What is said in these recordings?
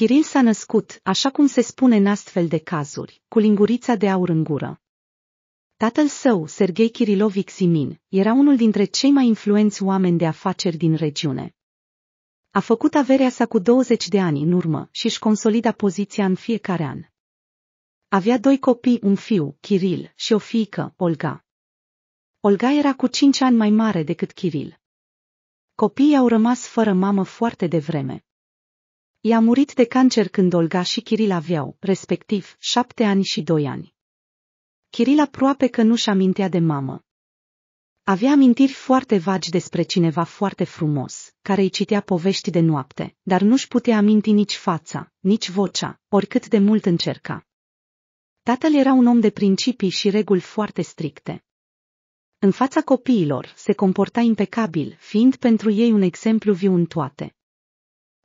Chiril s-a născut, așa cum se spune în astfel de cazuri, cu lingurița de aur în gură. Tatăl său, Sergei Kirilovic Simin, era unul dintre cei mai influenți oameni de afaceri din regiune. A făcut averea sa cu 20 de ani în urmă și își consolida poziția în fiecare an. Avea doi copii, un fiu, Kiril, și o fiică, Olga. Olga era cu 5 ani mai mare decât Kiril. Copiii au rămas fără mamă foarte devreme. I-a murit de cancer când Olga și Kiril aveau, respectiv, șapte ani și doi ani. Kiril aproape că nu-și amintea de mamă. Avea amintiri foarte vagi despre cineva foarte frumos, care îi citea povești de noapte, dar nu-și putea aminti nici fața, nici vocea, oricât de mult încerca. Tatăl era un om de principii și reguli foarte stricte. În fața copiilor se comporta impecabil, fiind pentru ei un exemplu viu în toate.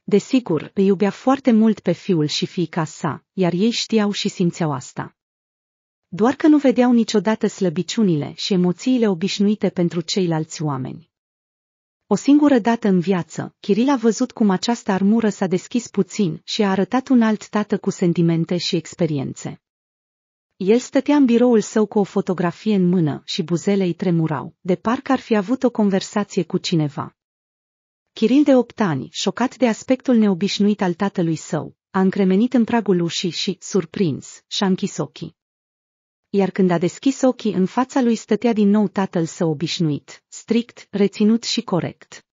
Desigur, îi iubea foarte mult pe fiul și fiica sa, iar ei știau și simțeau asta. Doar că nu vedeau niciodată slăbiciunile și emoțiile obișnuite pentru ceilalți oameni. O singură dată în viață, Kiril a văzut cum această armură s-a deschis puțin și a arătat un alt tată cu sentimente și experiențe. El stătea în biroul său cu o fotografie în mână și buzele îi tremurau, de parcă ar fi avut o conversație cu cineva. Chiril de opt ani, șocat de aspectul neobișnuit al tatălui său, a încremenit în pragul ușii și, surprins, și-a închis ochii. Iar când a deschis ochii în fața lui stătea din nou tatăl său obișnuit, strict, reținut și corect.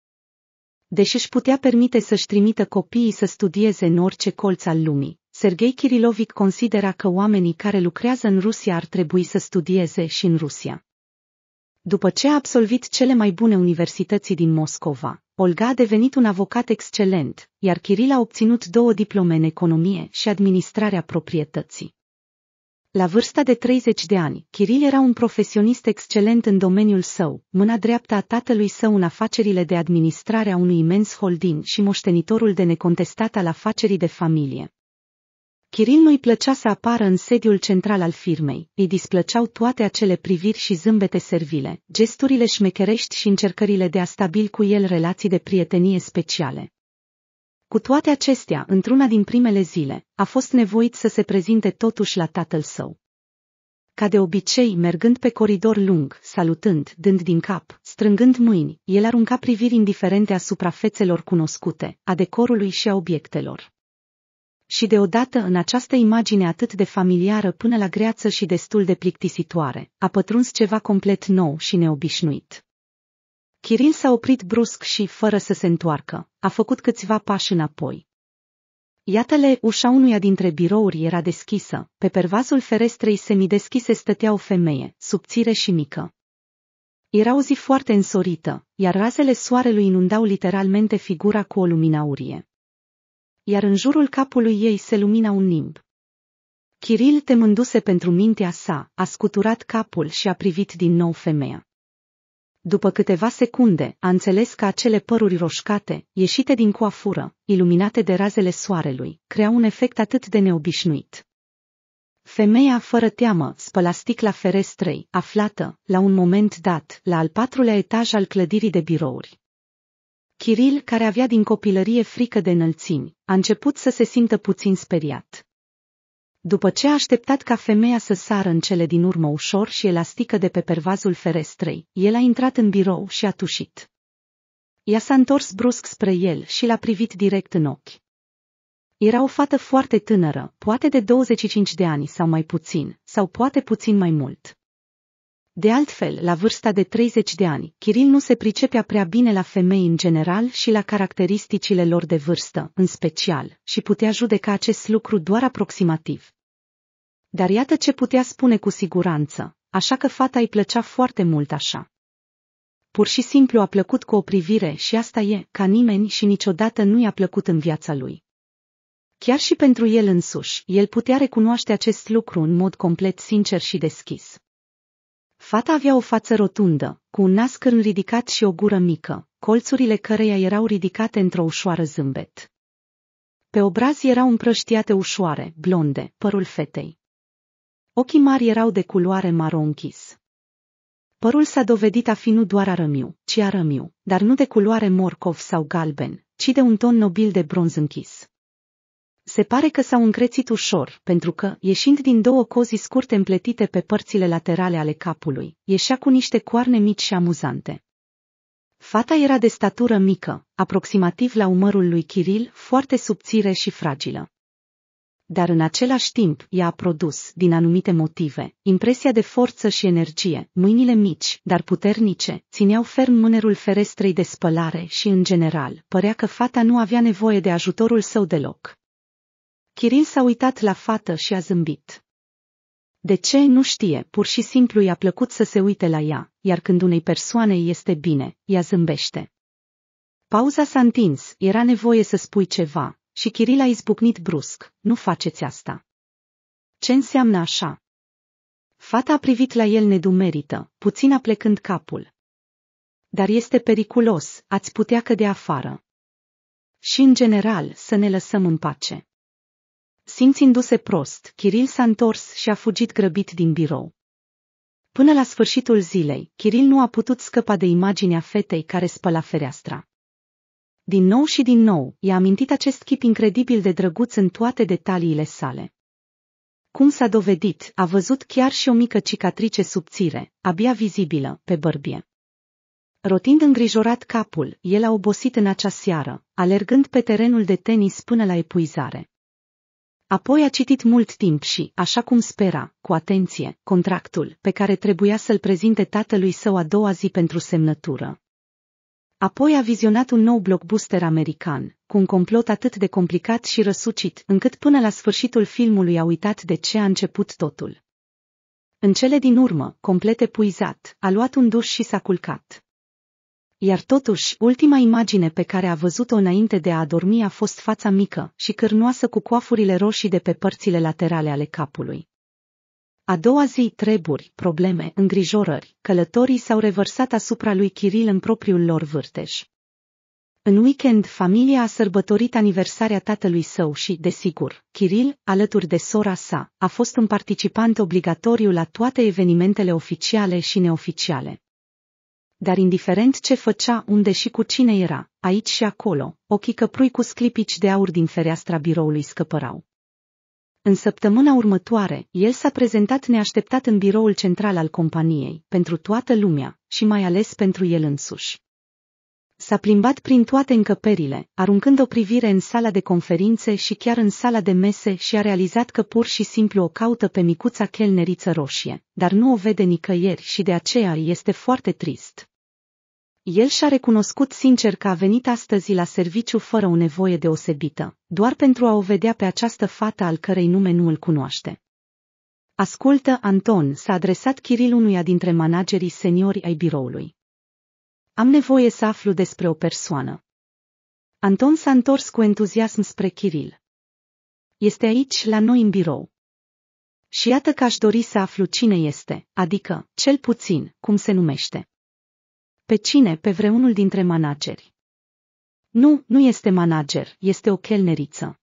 Deși își putea permite să-și trimită copiii să studieze în orice colț al lumii, Sergei Kirilovic considera că oamenii care lucrează în Rusia ar trebui să studieze și în Rusia. După ce a absolvit cele mai bune universității din Moscova, Olga a devenit un avocat excelent, iar Kiril a obținut două diplome în economie și administrarea proprietății. La vârsta de 30 de ani, Kiril era un profesionist excelent în domeniul său, mâna dreaptă a tatălui său în afacerile de administrare a unui imens holding și moștenitorul de necontestat al afacerii de familie. Chirin nu-i plăcea să apară în sediul central al firmei, îi displăceau toate acele priviri și zâmbete servile, gesturile șmecherești și încercările de a stabili cu el relații de prietenie speciale. Cu toate acestea, într-una din primele zile, a fost nevoit să se prezinte totuși la tatăl său. Ca de obicei, mergând pe coridor lung, salutând, dând din cap, strângând mâini, el arunca priviri indiferente asupra fețelor cunoscute, a decorului și a obiectelor și deodată în această imagine atât de familiară până la greață și destul de plictisitoare, a pătruns ceva complet nou și neobișnuit. Kiril s-a oprit brusc și, fără să se întoarcă, a făcut câțiva pași înapoi. Iată-le, ușa unuia dintre birouri era deschisă, pe pervazul ferestrei semideschise stătea o femeie, subțire și mică. Era o zi foarte însorită, iar razele soarelui inundau literalmente figura cu o lumină aurie iar în jurul capului ei se lumina un nimb. Chiril temânduse pentru mintea sa, a scuturat capul și a privit din nou femeia. După câteva secunde, a înțeles că acele păruri roșcate, ieșite din coafură, iluminate de razele soarelui, creau un efect atât de neobișnuit. Femeia, fără teamă, spăla sticla ferestrei, aflată, la un moment dat, la al patrulea etaj al clădirii de birouri. Kiril, care avea din copilărie frică de înălțimi, a început să se simtă puțin speriat. După ce a așteptat ca femeia să sară în cele din urmă ușor și elastică de pe pervazul ferestrei, el a intrat în birou și a tușit. Ea s-a întors brusc spre el și l-a privit direct în ochi. Era o fată foarte tânără, poate de 25 de ani sau mai puțin, sau poate puțin mai mult. De altfel, la vârsta de 30 de ani, Kiril nu se pricepea prea bine la femei în general și la caracteristicile lor de vârstă, în special, și putea judeca acest lucru doar aproximativ. Dar iată ce putea spune cu siguranță, așa că fata îi plăcea foarte mult așa. Pur și simplu a plăcut cu o privire și asta e, ca nimeni și niciodată nu i-a plăcut în viața lui. Chiar și pentru el însuși, el putea recunoaște acest lucru în mod complet sincer și deschis. Fata avea o față rotundă, cu un nas cârn ridicat și o gură mică, colțurile căreia erau ridicate într-o ușoară zâmbet. Pe obraz erau împrăștiate ușoare, blonde, părul fetei. Ochii mari erau de culoare maro închis. Părul s-a dovedit a fi nu doar arămiu, ci arămiu, dar nu de culoare morcov sau galben, ci de un ton nobil de bronz închis. Se pare că s-au încrețit ușor, pentru că, ieșind din două cozi scurte împletite pe părțile laterale ale capului, ieșea cu niște coarne mici și amuzante. Fata era de statură mică, aproximativ la umărul lui Kiril, foarte subțire și fragilă. Dar în același timp ea a produs, din anumite motive, impresia de forță și energie, mâinile mici, dar puternice, țineau ferm mânerul ferestrei de spălare și, în general, părea că fata nu avea nevoie de ajutorul său deloc. Chiril s-a uitat la fată și a zâmbit. De ce, nu știe, pur și simplu i-a plăcut să se uite la ea, iar când unei persoane este bine, ea zâmbește. Pauza s-a întins, era nevoie să spui ceva, și Chiril a izbucnit brusc, nu faceți asta. Ce înseamnă așa? Fata a privit la el nedumerită, puțin aplecând capul. Dar este periculos, ați putea cădea afară. Și în general, să ne lăsăm în pace. Simțindu-se prost, Kiril s-a întors și a fugit grăbit din birou. Până la sfârșitul zilei, Kiril nu a putut scăpa de imaginea fetei care spăla fereastra. Din nou și din nou, i-a amintit acest chip incredibil de drăguț în toate detaliile sale. Cum s-a dovedit, a văzut chiar și o mică cicatrice subțire, abia vizibilă, pe bărbie. Rotind îngrijorat capul, el a obosit în acea seară, alergând pe terenul de tenis până la epuizare. Apoi a citit mult timp și, așa cum spera, cu atenție, contractul pe care trebuia să-l prezinte tatălui său a doua zi pentru semnătură. Apoi a vizionat un nou blockbuster american, cu un complot atât de complicat și răsucit, încât până la sfârșitul filmului a uitat de ce a început totul. În cele din urmă, complet epuizat, a luat un duș și s-a culcat. Iar totuși, ultima imagine pe care a văzut-o înainte de a adormi a fost fața mică și cârnoasă cu coafurile roșii de pe părțile laterale ale capului. A doua zi, treburi, probleme, îngrijorări, călătorii s-au revărsat asupra lui Kiril în propriul lor vârteș. În weekend, familia a sărbătorit aniversarea tatălui său și, desigur, Kiril, alături de sora sa, a fost un participant obligatoriu la toate evenimentele oficiale și neoficiale dar indiferent ce făcea, unde și cu cine era, aici și acolo, ochii căprui cu sclipici de aur din fereastra biroului scăpărau. În săptămâna următoare, el s-a prezentat neașteptat în biroul central al companiei, pentru toată lumea, și mai ales pentru el însuși. S-a plimbat prin toate încăperile, aruncând o privire în sala de conferințe și chiar în sala de mese și a realizat că pur și simplu o caută pe micuța chelneriță roșie, dar nu o vede nicăieri și de aceea este foarte trist. El și-a recunoscut sincer că a venit astăzi la serviciu fără o nevoie deosebită, doar pentru a o vedea pe această fată al cărei nume nu îl cunoaște. Ascultă, Anton, s-a adresat Kiril unuia dintre managerii seniori ai biroului. Am nevoie să aflu despre o persoană. Anton s-a întors cu entuziasm spre Kiril. Este aici, la noi în birou. Și iată că aș dori să aflu cine este, adică, cel puțin, cum se numește. Pe cine? Pe vreunul dintre manageri. Nu, nu este manager, este o chelneriță.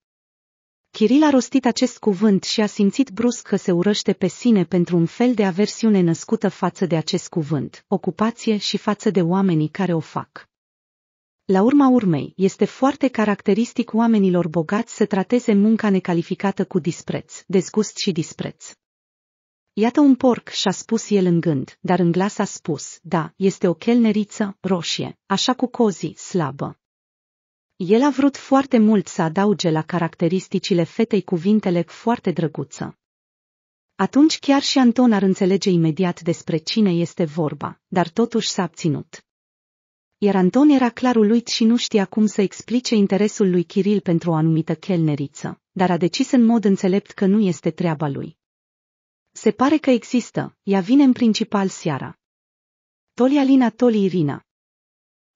Kiril a rostit acest cuvânt și a simțit brusc că se urăște pe sine pentru un fel de aversiune născută față de acest cuvânt, ocupație și față de oamenii care o fac. La urma urmei, este foarte caracteristic oamenilor bogați să trateze munca necalificată cu dispreț, dezgust și dispreț. Iată un porc, și-a spus el în gând, dar în glas a spus, da, este o chelneriță, roșie, așa cu cozii, slabă. El a vrut foarte mult să adauge la caracteristicile fetei cuvintele foarte drăguță. Atunci chiar și Anton ar înțelege imediat despre cine este vorba, dar totuși s-a abținut. Iar Anton era clar uluit și nu știa cum să explice interesul lui Chiril pentru o anumită chelneriță, dar a decis în mod înțelept că nu este treaba lui. Se pare că există, ea vine în principal seara. Toli Alina Toli Irina.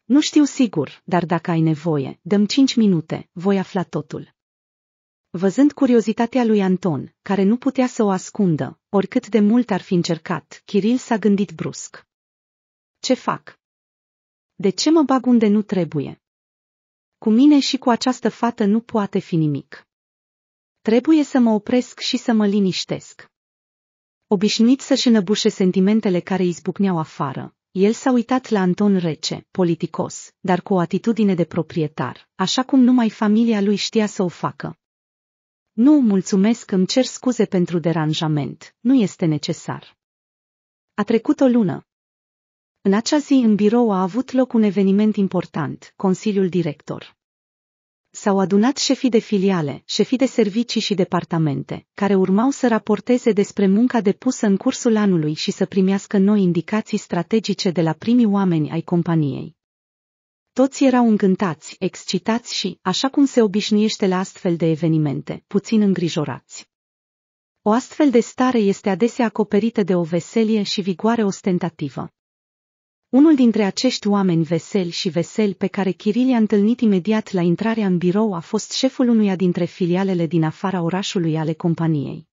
Nu știu sigur, dar dacă ai nevoie, dăm cinci minute, voi afla totul. Văzând curiozitatea lui Anton, care nu putea să o ascundă, oricât de mult ar fi încercat, Kiril s-a gândit brusc. Ce fac? De ce mă bag unde nu trebuie? Cu mine și cu această fată nu poate fi nimic. Trebuie să mă opresc și să mă liniștesc. Obișnuit să-și înăbușe sentimentele care izbucneau afară, el s-a uitat la Anton rece, politicos, dar cu o atitudine de proprietar, așa cum numai familia lui știa să o facă. Nu, mulțumesc, îmi cer scuze pentru deranjament, nu este necesar. A trecut o lună. În acea zi în birou a avut loc un eveniment important, Consiliul Director s-au adunat șefii de filiale, șefii de servicii și departamente, care urmau să raporteze despre munca depusă în cursul anului și să primească noi indicații strategice de la primii oameni ai companiei. Toți erau încântați, excitați și, așa cum se obișnuiește la astfel de evenimente, puțin îngrijorați. O astfel de stare este adesea acoperită de o veselie și vigoare ostentativă. Unul dintre acești oameni veseli și veseli pe care Kiril i-a întâlnit imediat la intrarea în birou a fost șeful unuia dintre filialele din afara orașului ale companiei.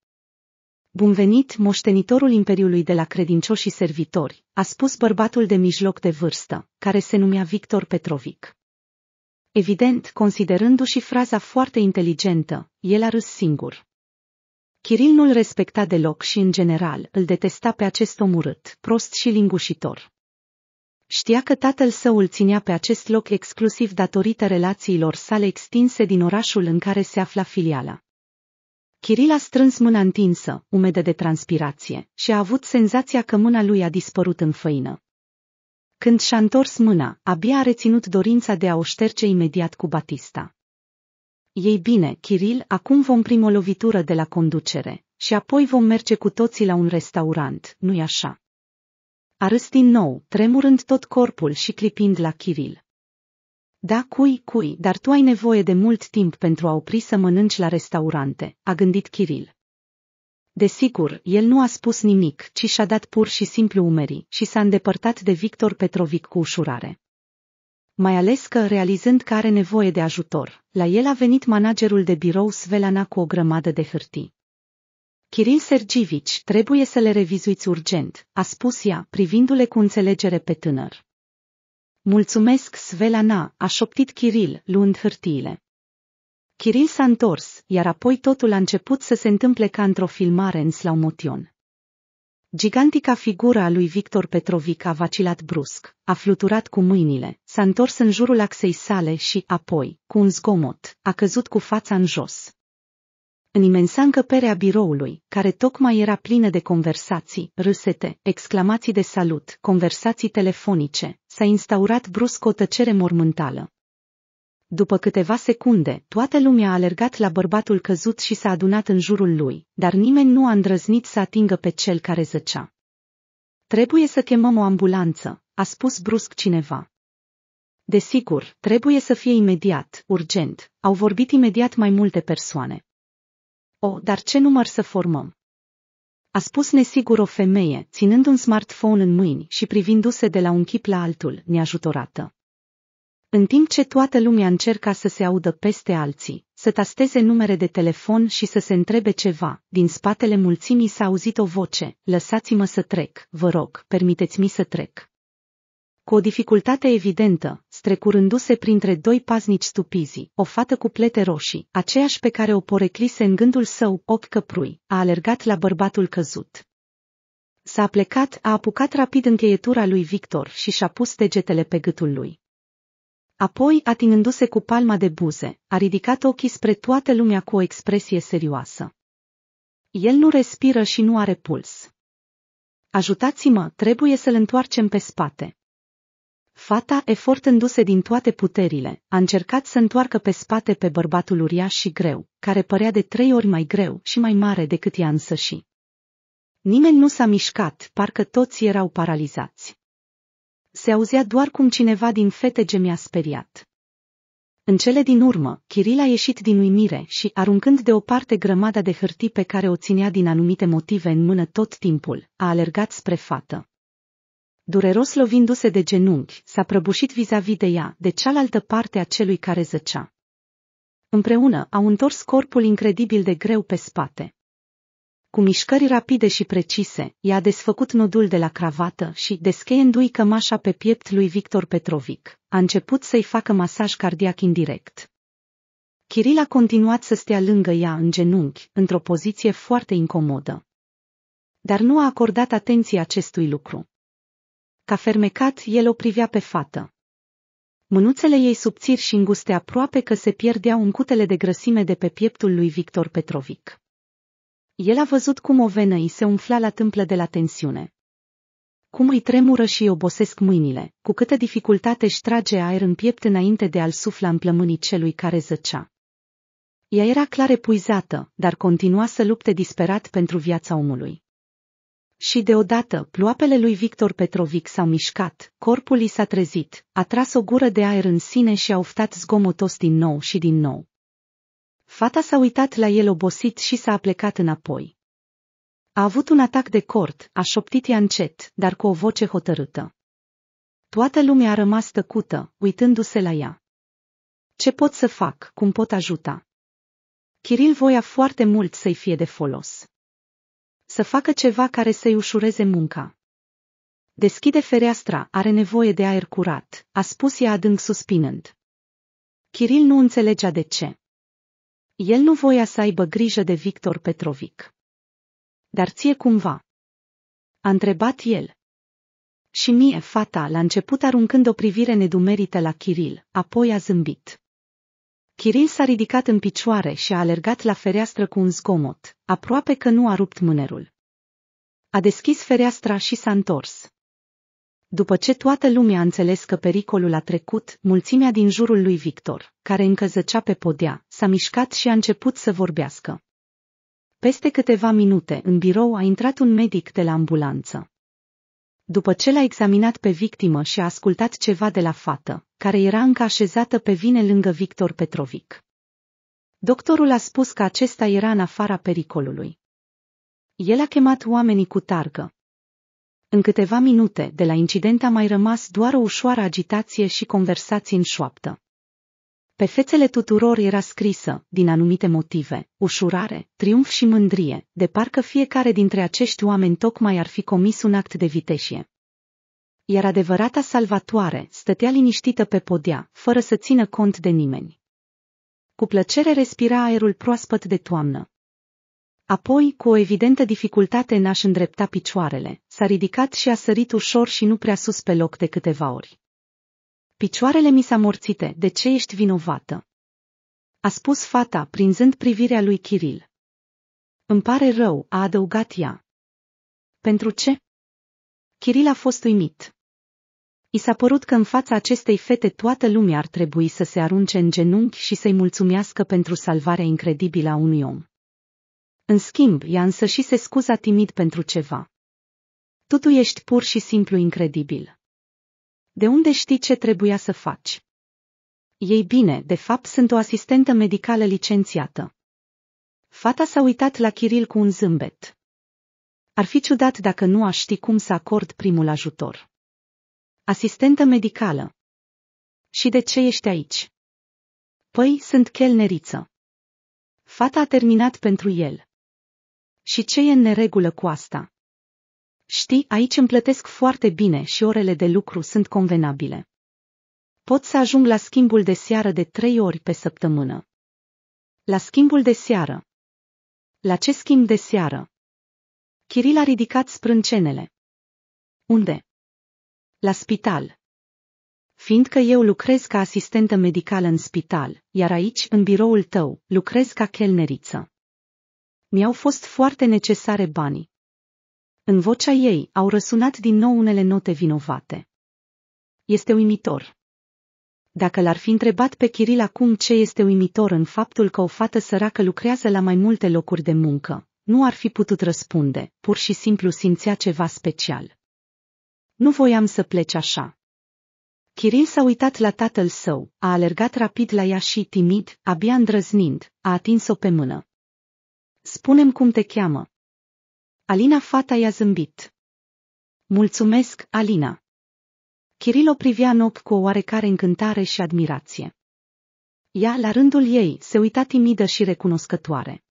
Bun venit, moștenitorul imperiului de la și servitori, a spus bărbatul de mijloc de vârstă, care se numea Victor Petrovic. Evident, considerându-și fraza foarte inteligentă, el a râs singur. Kiril nu-l respecta deloc și, în general, îl detesta pe acest omurât, prost și lingușitor. Știa că tatăl său îl ținea pe acest loc exclusiv datorită relațiilor sale extinse din orașul în care se afla filiala. Kiril a strâns mâna întinsă, umedă de transpirație, și a avut senzația că mâna lui a dispărut în făină. Când și-a întors mâna, abia a reținut dorința de a o șterge imediat cu Batista. Ei bine, Kiril, acum vom primi o lovitură de la conducere, și apoi vom merge cu toții la un restaurant, nu-i așa? A râs din nou, tremurând tot corpul și clipind la Kiril. Da, cui, cui, dar tu ai nevoie de mult timp pentru a opri să mănânci la restaurante, a gândit Kiril. Desigur, el nu a spus nimic, ci și-a dat pur și simplu umerii și s-a îndepărtat de Victor Petrovic cu ușurare. Mai ales că, realizând că are nevoie de ajutor, la el a venit managerul de birou Svelana cu o grămadă de hârtii. Kiril Sergivici, trebuie să le revizuiți urgent, a spus ea, privindu-le cu înțelegere pe tânăr. Mulțumesc, Svelana, a șoptit Kiril, luând hârtiile. Kiril s-a întors, iar apoi totul a început să se întâmple ca într-o filmare în Slaumotion. Gigantica figură a lui Victor Petrovic a vacilat brusc, a fluturat cu mâinile, s-a întors în jurul axei sale și, apoi, cu un zgomot, a căzut cu fața în jos. În imensa încăpere a biroului, care tocmai era plină de conversații, râsete, exclamații de salut, conversații telefonice, s-a instaurat brusc o tăcere mormântală. După câteva secunde, toată lumea a alergat la bărbatul căzut și s-a adunat în jurul lui, dar nimeni nu a îndrăznit să atingă pe cel care zăcea. Trebuie să chemăm o ambulanță, a spus brusc cineva. Desigur, trebuie să fie imediat, urgent, au vorbit imediat mai multe persoane. O, dar ce număr să formăm? A spus nesigur o femeie, ținând un smartphone în mâini și privindu-se de la un chip la altul, neajutorată. În timp ce toată lumea încerca să se audă peste alții, să tasteze numere de telefon și să se întrebe ceva, din spatele mulțimii s-a auzit o voce, lăsați-mă să trec, vă rog, permiteți-mi să trec. Cu o dificultate evidentă, strecurându-se printre doi paznici stupizi, o fată cu plete roșii, aceeași pe care o poreclise în gândul său ochi căprui, a alergat la bărbatul căzut. S-a plecat, a apucat rapid încheietura lui Victor și și-a pus degetele pe gâtul lui. Apoi, atingându-se cu palma de buze, a ridicat ochii spre toată lumea cu o expresie serioasă. El nu respiră și nu are puls. Ajutați-mă, trebuie să-l întoarcem pe spate. Fata, efortându-se din toate puterile, a încercat să întoarcă pe spate pe bărbatul uriaș și greu, care părea de trei ori mai greu și mai mare decât ea însăși. Nimeni nu s-a mișcat, parcă toți erau paralizați. Se auzea doar cum cineva din fete gemea speriat. În cele din urmă, Kiril a ieșit din uimire și, aruncând deoparte grămada de hârtii pe care o ținea din anumite motive în mână tot timpul, a alergat spre fată dureros lovindu-se de genunchi, s-a prăbușit vis-a-vis de ea, de cealaltă parte a celui care zăcea. Împreună au întors corpul incredibil de greu pe spate. Cu mișcări rapide și precise, i-a desfăcut nodul de la cravată și, descheiându-i cămașa pe piept lui Victor Petrovic, a început să-i facă masaj cardiac indirect. Kiril a continuat să stea lângă ea în genunchi, într-o poziție foarte incomodă. Dar nu a acordat atenție acestui lucru ca fermecat el o privea pe fată. Mânuțele ei subțiri și înguste aproape că se pierdeau în cutele de grăsime de pe pieptul lui Victor Petrovic. El a văzut cum o venă îi se umfla la tâmplă de la tensiune. Cum îi tremură și îi obosesc mâinile, cu câtă dificultate își trage aer în piept înainte de a-l sufla în plămânii celui care zăcea. Ea era clar epuizată, dar continua să lupte disperat pentru viața omului. Și deodată, ploapele lui Victor Petrovic s-au mișcat, corpul i s-a trezit, a tras o gură de aer în sine și a oftat zgomotos din nou și din nou. Fata s-a uitat la el obosit și s-a aplecat înapoi. A avut un atac de cort, a șoptit ea încet, dar cu o voce hotărâtă. Toată lumea a rămas tăcută, uitându-se la ea. Ce pot să fac, cum pot ajuta? Kiril voia foarte mult să-i fie de folos să facă ceva care să-i ușureze munca. Deschide fereastra, are nevoie de aer curat, a spus ea adânc suspinând. Kiril nu înțelegea de ce. El nu voia să aibă grijă de Victor Petrovic. Dar ție cumva. A întrebat el. Și mie, fata, la început aruncând o privire nedumerită la Kiril, apoi a zâmbit. Kiril s-a ridicat în picioare și a alergat la fereastră cu un zgomot, aproape că nu a rupt mânerul. A deschis fereastra și s-a întors. După ce toată lumea a înțeles că pericolul a trecut, mulțimea din jurul lui Victor, care încă zăcea pe podea, s-a mișcat și a început să vorbească. Peste câteva minute, în birou a intrat un medic de la ambulanță. După ce l-a examinat pe victimă și a ascultat ceva de la fată, care era încă așezată pe vine lângă Victor Petrovic. Doctorul a spus că acesta era în afara pericolului. El a chemat oamenii cu targă. În câteva minute de la incident a mai rămas doar o ușoară agitație și conversații în șoaptă. Pe fețele tuturor era scrisă, din anumite motive, ușurare, triumf și mândrie, de parcă fiecare dintre acești oameni tocmai ar fi comis un act de viteșie. Iar adevărata salvatoare stătea liniștită pe podea, fără să țină cont de nimeni. Cu plăcere respira aerul proaspăt de toamnă. Apoi, cu o evidentă dificultate în a-și îndrepta picioarele, s-a ridicat și a sărit ușor și nu prea sus pe loc de câteva ori. Picioarele mi s-a morțite, de ce ești vinovată? A spus fata, prinzând privirea lui Kiril. Îmi pare rău, a adăugat ea. Pentru ce? Kiril a fost uimit. I s-a părut că în fața acestei fete toată lumea ar trebui să se arunce în genunchi și să-i mulțumească pentru salvarea incredibilă a unui om. În schimb, ea însă și se scuza timid pentru ceva. Tu, tu ești pur și simplu incredibil de unde știi ce trebuia să faci? Ei bine, de fapt sunt o asistentă medicală licențiată. Fata s-a uitat la Kiril cu un zâmbet. Ar fi ciudat dacă nu aș ști cum să acord primul ajutor. Asistentă medicală. Și de ce ești aici? Păi, sunt chelneriță. Fata a terminat pentru el. Și ce e în neregulă cu asta? Știi, aici îmi plătesc foarte bine și orele de lucru sunt convenabile. Pot să ajung la schimbul de seară de trei ori pe săptămână. La schimbul de seară. La ce schimb de seară? Chiril a ridicat sprâncenele. Unde? La spital. Fiindcă eu lucrez ca asistentă medicală în spital, iar aici, în biroul tău, lucrez ca chelneriță. Mi-au fost foarte necesare banii. În vocea ei au răsunat din nou unele note vinovate. Este uimitor. Dacă l-ar fi întrebat pe Chiril acum ce este uimitor în faptul că o fată săracă lucrează la mai multe locuri de muncă, nu ar fi putut răspunde, pur și simplu simțea ceva special. Nu voiam să pleci așa. Chiril s-a uitat la tatăl său, a alergat rapid la ea și, timid, abia îndrăznind, a atins-o pe mână. Spunem cum te cheamă, Alina fata i-a zâmbit. Mulțumesc, Alina. Kiril o privea în ochi cu o oarecare încântare și admirație. Ea, la rândul ei, se uita timidă și recunoscătoare.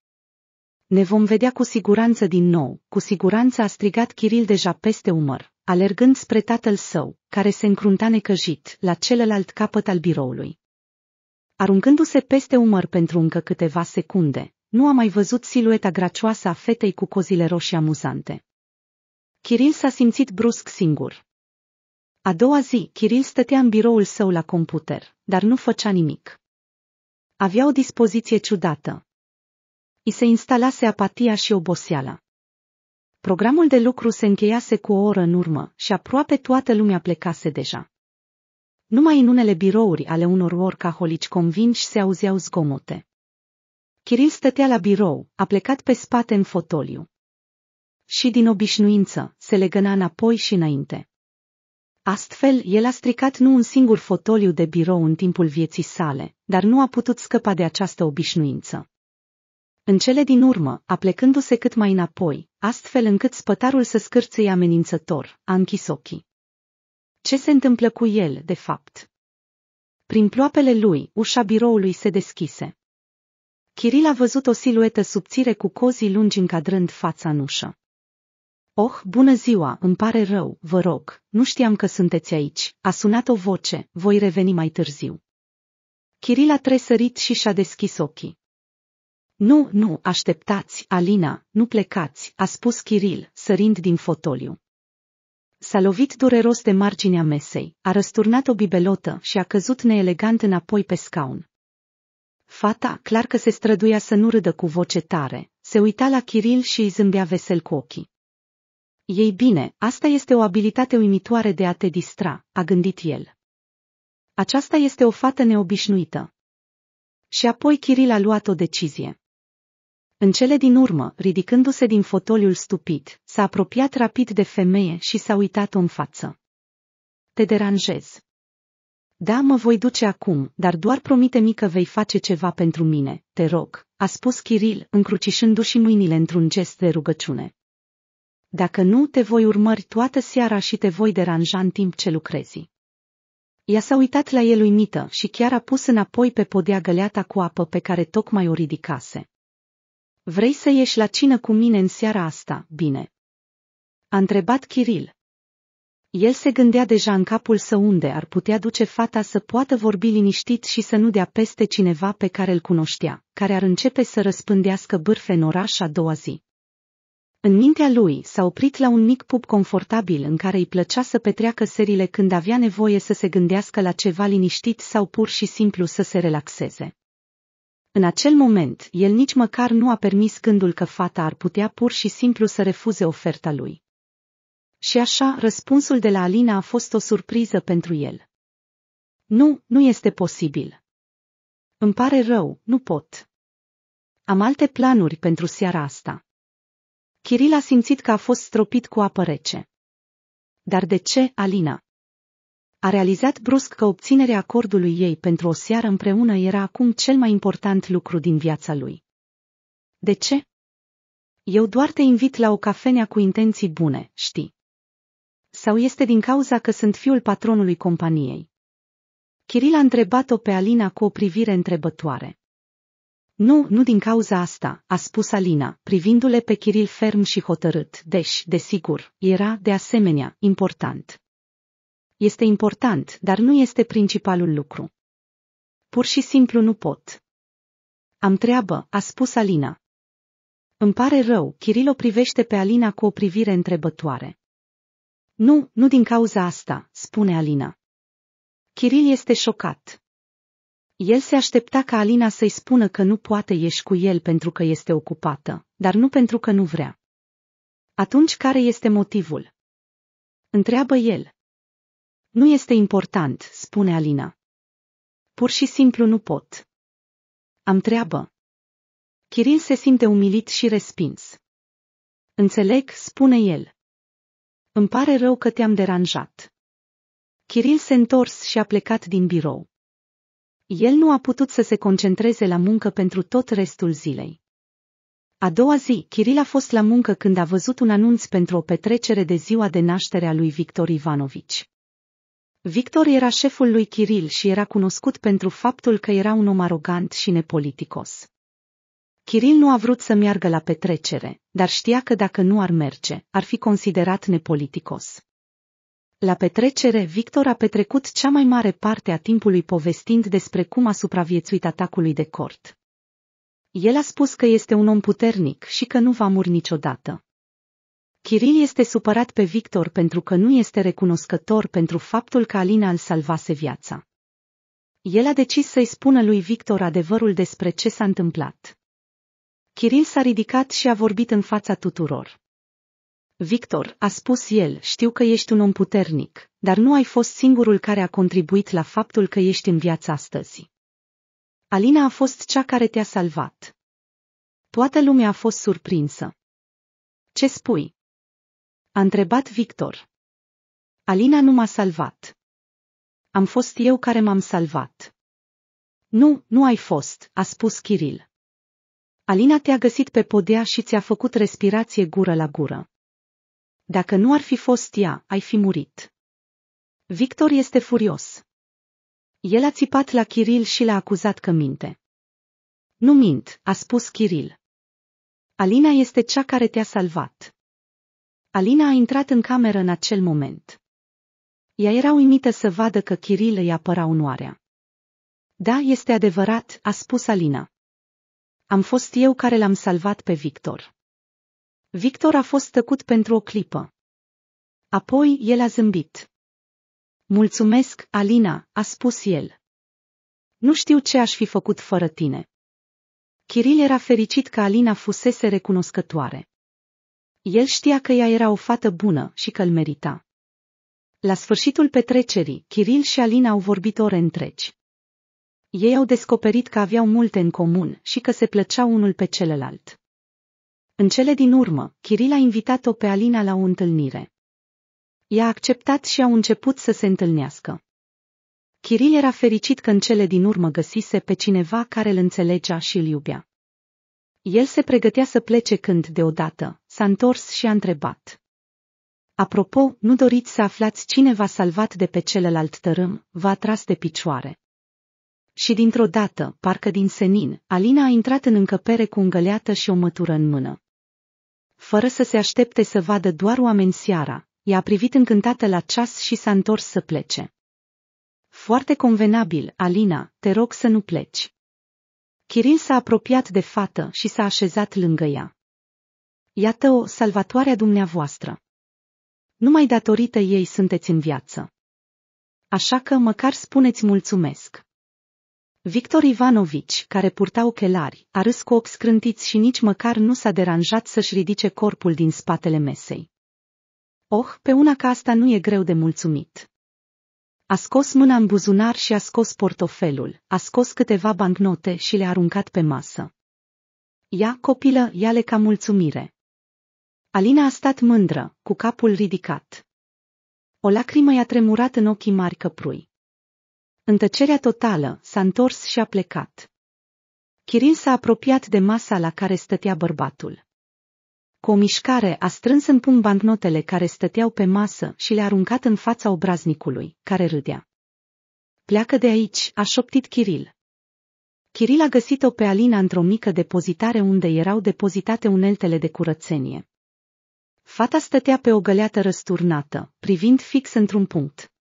Ne vom vedea cu siguranță din nou, cu siguranță a strigat Kiril deja peste umăr, alergând spre tatăl său, care se încrunta necăjit, la celălalt capăt al biroului. Aruncându-se peste umăr pentru încă câteva secunde, nu a mai văzut silueta gracioasă a fetei cu cozile roșii amuzante. Kiril s-a simțit brusc singur. A doua zi, Kiril stătea în biroul său la computer, dar nu făcea nimic. Avea o dispoziție ciudată. I se instalase apatia și oboseala. Programul de lucru se încheiase cu o oră în urmă și aproape toată lumea plecase deja. Numai în unele birouri ale unor workaholici convinși se auzeau zgomote. Chiril stătea la birou, a plecat pe spate în fotoliu. Și din obișnuință, se legăna înapoi și înainte. Astfel, el a stricat nu un singur fotoliu de birou în timpul vieții sale, dar nu a putut scăpa de această obișnuință. În cele din urmă, aplecându-se cât mai înapoi, astfel încât spătarul să scârțâi amenințător, a închis ochii. Ce se întâmplă cu el, de fapt? Prin ploapele lui, ușa biroului se deschise. Kiril a văzut o siluetă subțire cu cozii lungi încadrând fața în ușă. Oh, bună ziua, îmi pare rău, vă rog, nu știam că sunteți aici, a sunat o voce, voi reveni mai târziu. Kiril a tresărit și și-a deschis ochii. Nu, nu, așteptați, Alina, nu plecați, a spus Kiril, sărind din fotoliu. S-a lovit dureros de marginea mesei, a răsturnat o bibelotă și a căzut neelegant înapoi pe scaun. Fata, clar că se străduia să nu râdă cu voce tare, se uita la Kiril și îi zâmbea vesel cu ochii. Ei bine, asta este o abilitate uimitoare de a te distra, a gândit el. Aceasta este o fată neobișnuită. Și apoi Kiril a luat o decizie. În cele din urmă, ridicându-se din fotoliul stupit, s-a apropiat rapid de femeie și s-a uitat-o în față. Te deranjez. Da, mă voi duce acum, dar doar promite-mi că vei face ceva pentru mine, te rog, a spus Kiril, încrucișându-și mâinile într-un gest de rugăciune. Dacă nu, te voi urmări toată seara și te voi deranja în timp ce lucrezi. Ea s-a uitat la el uimită și chiar a pus înapoi pe podea găleata cu apă pe care tocmai o ridicase. Vrei să ieși la cină cu mine în seara asta, bine? A întrebat Kiril, el se gândea deja în capul său unde ar putea duce fata să poată vorbi liniștit și să nu dea peste cineva pe care îl cunoștea, care ar începe să răspândească bârfe în oraș a doua zi. În mintea lui s-a oprit la un mic pub confortabil în care îi plăcea să petreacă serile când avea nevoie să se gândească la ceva liniștit sau pur și simplu să se relaxeze. În acel moment, el nici măcar nu a permis gândul că fata ar putea pur și simplu să refuze oferta lui. Și așa, răspunsul de la Alina a fost o surpriză pentru el. Nu, nu este posibil. Îmi pare rău, nu pot. Am alte planuri pentru seara asta. Kiril a simțit că a fost stropit cu apă rece. Dar de ce, Alina? A realizat brusc că obținerea acordului ei pentru o seară împreună era acum cel mai important lucru din viața lui. De ce? Eu doar te invit la o cafenea cu intenții bune, știi. Sau este din cauza că sunt fiul patronului companiei? Kiril a întrebat-o pe Alina cu o privire întrebătoare. Nu, nu din cauza asta, a spus Alina, privindu-le pe Kiril ferm și hotărât, deși, desigur, era, de asemenea, important. Este important, dar nu este principalul lucru. Pur și simplu nu pot. Am treabă, a spus Alina. Îmi pare rău, Kiril o privește pe Alina cu o privire întrebătoare. Nu, nu din cauza asta, spune Alina. Kiril este șocat. El se aștepta ca Alina să-i spună că nu poate ieși cu el pentru că este ocupată, dar nu pentru că nu vrea. Atunci care este motivul? Întreabă el. Nu este important, spune Alina. Pur și simplu nu pot. Am treabă. Kiril se simte umilit și respins. Înțeleg, spune el. Îmi pare rău că te-am deranjat. Kiril se întors și a plecat din birou. El nu a putut să se concentreze la muncă pentru tot restul zilei. A doua zi, Kiril a fost la muncă când a văzut un anunț pentru o petrecere de ziua de naștere a lui Victor Ivanovici. Victor era șeful lui Kiril și era cunoscut pentru faptul că era un om arogant și nepoliticos. Kiril nu a vrut să meargă la petrecere, dar știa că dacă nu ar merge, ar fi considerat nepoliticos. La petrecere, Victor a petrecut cea mai mare parte a timpului povestind despre cum a supraviețuit atacului de cort. El a spus că este un om puternic și că nu va muri niciodată. Kiril este supărat pe Victor pentru că nu este recunoscător pentru faptul că Alina îl salvase viața. El a decis să-i spună lui Victor adevărul despre ce s-a întâmplat. Kiril s-a ridicat și a vorbit în fața tuturor. Victor, a spus el, știu că ești un om puternic, dar nu ai fost singurul care a contribuit la faptul că ești în viața astăzi. Alina a fost cea care te-a salvat. Toată lumea a fost surprinsă. Ce spui? A întrebat Victor. Alina nu m-a salvat. Am fost eu care m-am salvat. Nu, nu ai fost, a spus Kiril. Alina te-a găsit pe podea și ți-a făcut respirație gură la gură. Dacă nu ar fi fost ea, ai fi murit. Victor este furios. El a țipat la Kiril și l-a acuzat că minte. Nu mint, a spus Kiril. Alina este cea care te-a salvat. Alina a intrat în cameră în acel moment. Ea era uimită să vadă că Kiril îi apăra onoarea. Da, este adevărat, a spus Alina. Am fost eu care l-am salvat pe Victor. Victor a fost tăcut pentru o clipă. Apoi el a zâmbit. Mulțumesc, Alina, a spus el. Nu știu ce aș fi făcut fără tine. Kiril era fericit că Alina fusese recunoscătoare. El știa că ea era o fată bună și că îl merita. La sfârșitul petrecerii, Kiril și Alina au vorbit ore întregi. Ei au descoperit că aveau multe în comun și că se plăceau unul pe celălalt. În cele din urmă, Kiril a invitat-o pe Alina la o întâlnire. Ea a acceptat și au început să se întâlnească. Kiril era fericit că în cele din urmă găsise pe cineva care îl înțelegea și îl iubea. El se pregătea să plece când, deodată, s-a întors și a întrebat. Apropo, nu doriți să aflați cine v-a salvat de pe celălalt tărâm, v-a tras de picioare și dintr-o dată, parcă din senin, Alina a intrat în încăpere cu îngăleată și o mătură în mână. Fără să se aștepte să vadă doar oameni seara, ea a privit încântată la ceas și s-a întors să plece. Foarte convenabil, Alina, te rog să nu pleci. Kiril s-a apropiat de fată și s-a așezat lângă ea. Iată-o, salvatoarea dumneavoastră. Numai datorită ei sunteți în viață. Așa că măcar spuneți mulțumesc. Victor Ivanovici, care purta ochelari, a râs cu ochi scrântiți și nici măcar nu s-a deranjat să-și ridice corpul din spatele mesei. Oh, pe una ca asta nu e greu de mulțumit. A scos mâna în buzunar și a scos portofelul, a scos câteva bancnote și le-a aruncat pe masă. Ia, copilă, ia-le ca mulțumire. Alina a stat mândră, cu capul ridicat. O lacrimă i-a tremurat în ochii mari căprui. În tăcerea totală, s-a întors și a plecat. Chirin s-a apropiat de masa la care stătea bărbatul. Cu o mișcare a strâns în pung bancnotele care stăteau pe masă și le-a aruncat în fața obraznicului, care râdea. Pleacă de aici, a șoptit Kiril Kiril a găsit-o pe Alina într-o mică depozitare unde erau depozitate uneltele de curățenie. Fata stătea pe o găleată răsturnată, privind fix într-un punct.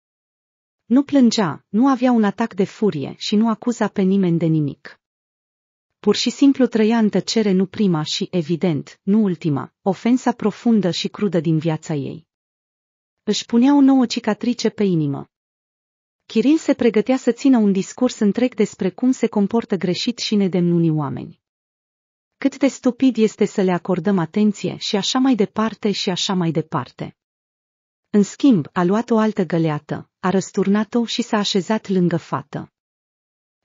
Nu plângea, nu avea un atac de furie și nu acuza pe nimeni de nimic. Pur și simplu trăia în tăcere nu prima și, evident, nu ultima, ofensa profundă și crudă din viața ei. Își punea o nouă cicatrice pe inimă. Chiril se pregătea să țină un discurs întreg despre cum se comportă greșit și nedemn unii oameni. Cât de stupid este să le acordăm atenție și așa mai departe și așa mai departe. În schimb, a luat o altă găleată, a răsturnat-o și s-a așezat lângă fată.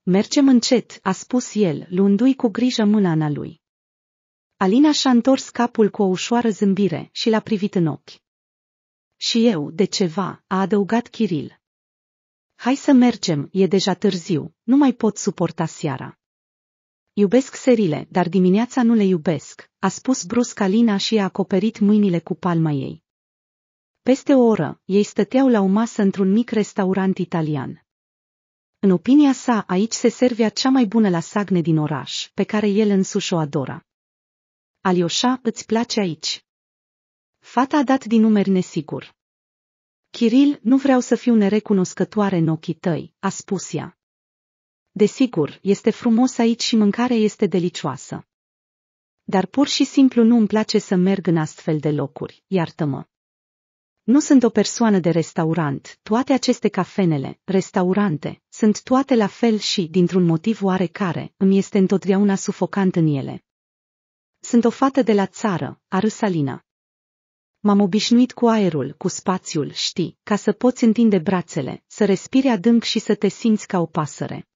Mergem încet, a spus el, luându-i cu grijă mâna lui. Alina și-a întors capul cu o ușoară zâmbire și l-a privit în ochi. Și eu, de ceva, a adăugat Chiril. Hai să mergem, e deja târziu, nu mai pot suporta seara. Iubesc serile, dar dimineața nu le iubesc, a spus brusc Alina și a acoperit mâinile cu palma ei. Peste o oră, ei stăteau la o masă într-un mic restaurant italian. În opinia sa, aici se servea cea mai bună la sagne din oraș, pe care el însuși o adora. Alioșa, îți place aici? Fata a dat din numeri nesigur. Chiril, nu vreau să fiu nerecunoscătoare în ochii tăi, a spus ea. Desigur, este frumos aici și mâncarea este delicioasă. Dar pur și simplu nu îmi place să merg în astfel de locuri, iartă-mă. Nu sunt o persoană de restaurant, toate aceste cafenele, restaurante, sunt toate la fel și, dintr-un motiv oarecare, îmi este întotdeauna sufocant în ele. Sunt o fată de la țară, a Alina. M-am obișnuit cu aerul, cu spațiul, știi, ca să poți întinde brațele, să respiri adânc și să te simți ca o pasăre.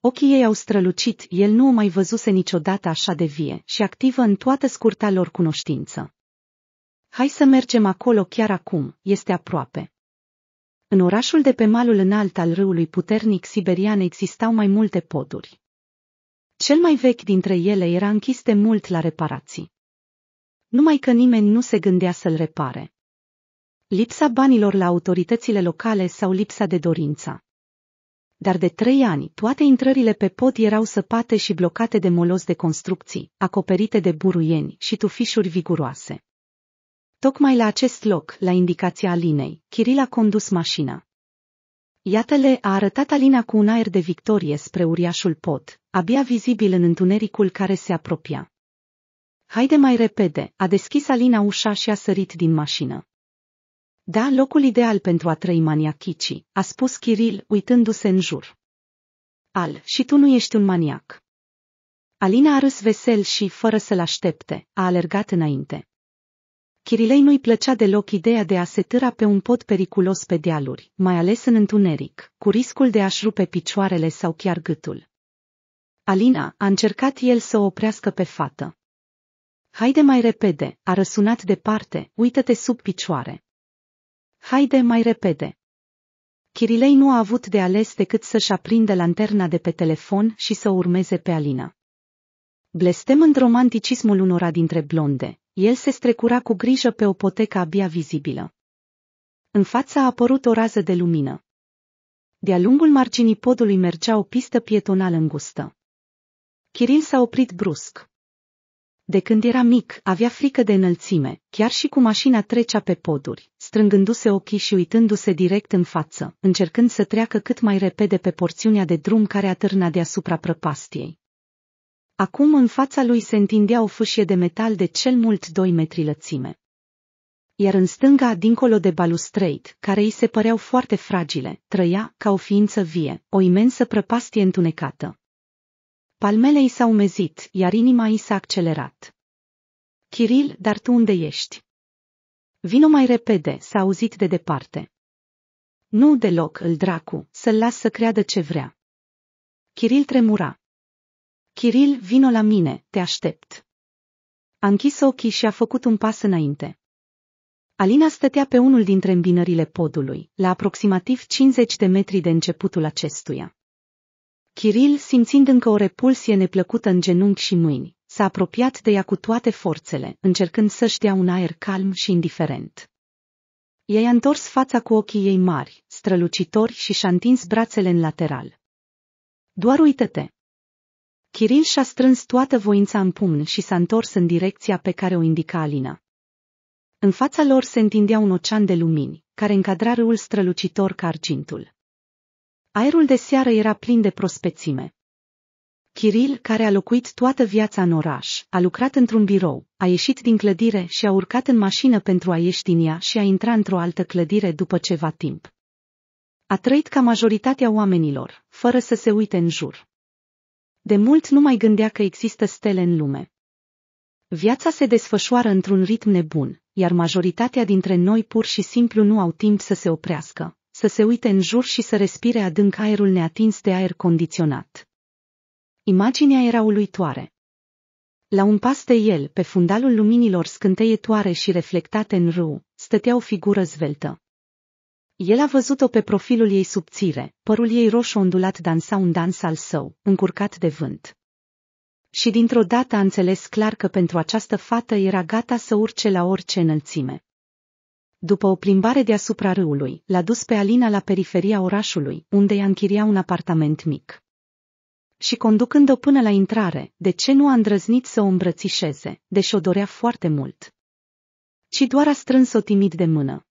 Ochii ei au strălucit, el nu o mai văzuse niciodată așa de vie și activă în toată scurta lor cunoștință. Hai să mergem acolo chiar acum, este aproape. În orașul de pe malul înalt al râului puternic siberian existau mai multe poduri. Cel mai vechi dintre ele era închis de mult la reparații. Numai că nimeni nu se gândea să-l repare. Lipsa banilor la autoritățile locale sau lipsa de dorința. Dar de trei ani, toate intrările pe pod erau săpate și blocate de molos de construcții, acoperite de buruieni și tufișuri viguroase. Tocmai la acest loc, la indicația Alinei, Kiril a condus mașina. Iată-le a arătat Alina cu un aer de victorie spre uriașul pot, abia vizibil în întunericul care se apropia. Haide mai repede, a deschis Alina ușa și a sărit din mașină. Da, locul ideal pentru a trăi maniachici, a spus Kiril, uitându-se în jur. Al, și tu nu ești un maniac. Alina a râs vesel și, fără să-l aștepte, a alergat înainte. Chirilei nu-i plăcea deloc ideea de a se târa pe un pod periculos pe dealuri, mai ales în întuneric, cu riscul de a-și rupe picioarele sau chiar gâtul. Alina a încercat el să o oprească pe fată. Haide mai repede, a răsunat departe, uită-te sub picioare. Haide mai repede. Chirilei nu a avut de ales decât să-și aprinde lanterna de pe telefon și să urmeze pe Alina. Blestemând romanticismul unora dintre blonde, el se strecura cu grijă pe o potecă abia vizibilă. În fața a apărut o rază de lumină. De-a lungul marginii podului mergea o pistă pietonală îngustă. Kiril s-a oprit brusc. De când era mic, avea frică de înălțime, chiar și cu mașina trecea pe poduri, strângându-se ochii și uitându-se direct în față, încercând să treacă cât mai repede pe porțiunea de drum care atârna deasupra prăpastiei. Acum în fața lui se întindea o fâșie de metal de cel mult 2 metri lățime. Iar în stânga, dincolo de balustrăid, care îi se păreau foarte fragile, trăia, ca o ființă vie, o imensă prăpastie întunecată. Palmele i s-au mezit, iar inima i s-a accelerat. Kiril, dar tu unde ești? Vino mai repede, s-a auzit de departe. Nu deloc îl dracu, să-l las să creadă ce vrea. Kiril tremura, Kiril, vino la mine, te aștept. A închis ochii și a făcut un pas înainte. Alina stătea pe unul dintre îmbinările podului, la aproximativ 50 de metri de începutul acestuia. Kiril, simțind încă o repulsie neplăcută în genunchi și mâini, s-a apropiat de ea cu toate forțele, încercând să-și dea un aer calm și indiferent. Ea i-a întors fața cu ochii ei mari, strălucitori și și-a întins brațele în lateral. Doar uită-te! Kiril și-a strâns toată voința în pumn și s-a întors în direcția pe care o indica Alina. În fața lor se întindea un ocean de lumini, care încadra râul strălucitor ca argintul. Aerul de seară era plin de prospețime. Kiril, care a locuit toată viața în oraș, a lucrat într-un birou, a ieșit din clădire și a urcat în mașină pentru a ieși din ea și a intra într-o altă clădire după ceva timp. A trăit ca majoritatea oamenilor, fără să se uite în jur. De mult nu mai gândea că există stele în lume. Viața se desfășoară într-un ritm nebun, iar majoritatea dintre noi pur și simplu nu au timp să se oprească, să se uite în jur și să respire adânc aerul neatins de aer condiționat. Imaginea era uluitoare. La un pas de el, pe fundalul luminilor scânteietoare și reflectate în râu, stătea o figură zveltă. El a văzut-o pe profilul ei subțire, părul ei roșu ondulat dansa un dans al său, încurcat de vânt. Și dintr-o dată a înțeles clar că pentru această fată era gata să urce la orice înălțime. După o plimbare deasupra râului, l-a dus pe Alina la periferia orașului, unde i-a închiria un apartament mic. Și conducând-o până la intrare, de ce nu a îndrăznit să o îmbrățișeze, deși o dorea foarte mult? Ci doar a strâns-o timid de mână,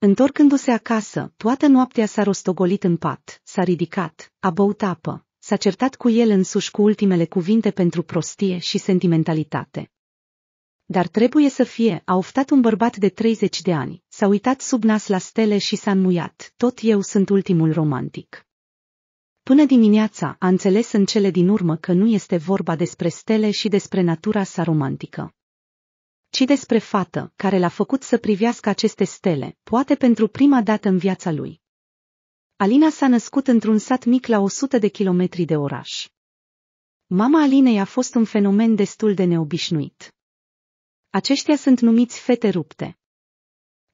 Întorcându-se acasă, toată noaptea s-a rostogolit în pat, s-a ridicat, a băut apă, s-a certat cu el însuși cu ultimele cuvinte pentru prostie și sentimentalitate. Dar trebuie să fie, a oftat un bărbat de 30 de ani, s-a uitat sub nas la stele și s-a înmuiat, tot eu sunt ultimul romantic. Până dimineața a înțeles în cele din urmă că nu este vorba despre stele și despre natura sa romantică ci despre fată care l-a făcut să privească aceste stele, poate pentru prima dată în viața lui. Alina s-a născut într-un sat mic la 100 de kilometri de oraș. Mama Alinei a fost un fenomen destul de neobișnuit. Aceștia sunt numiți fete rupte.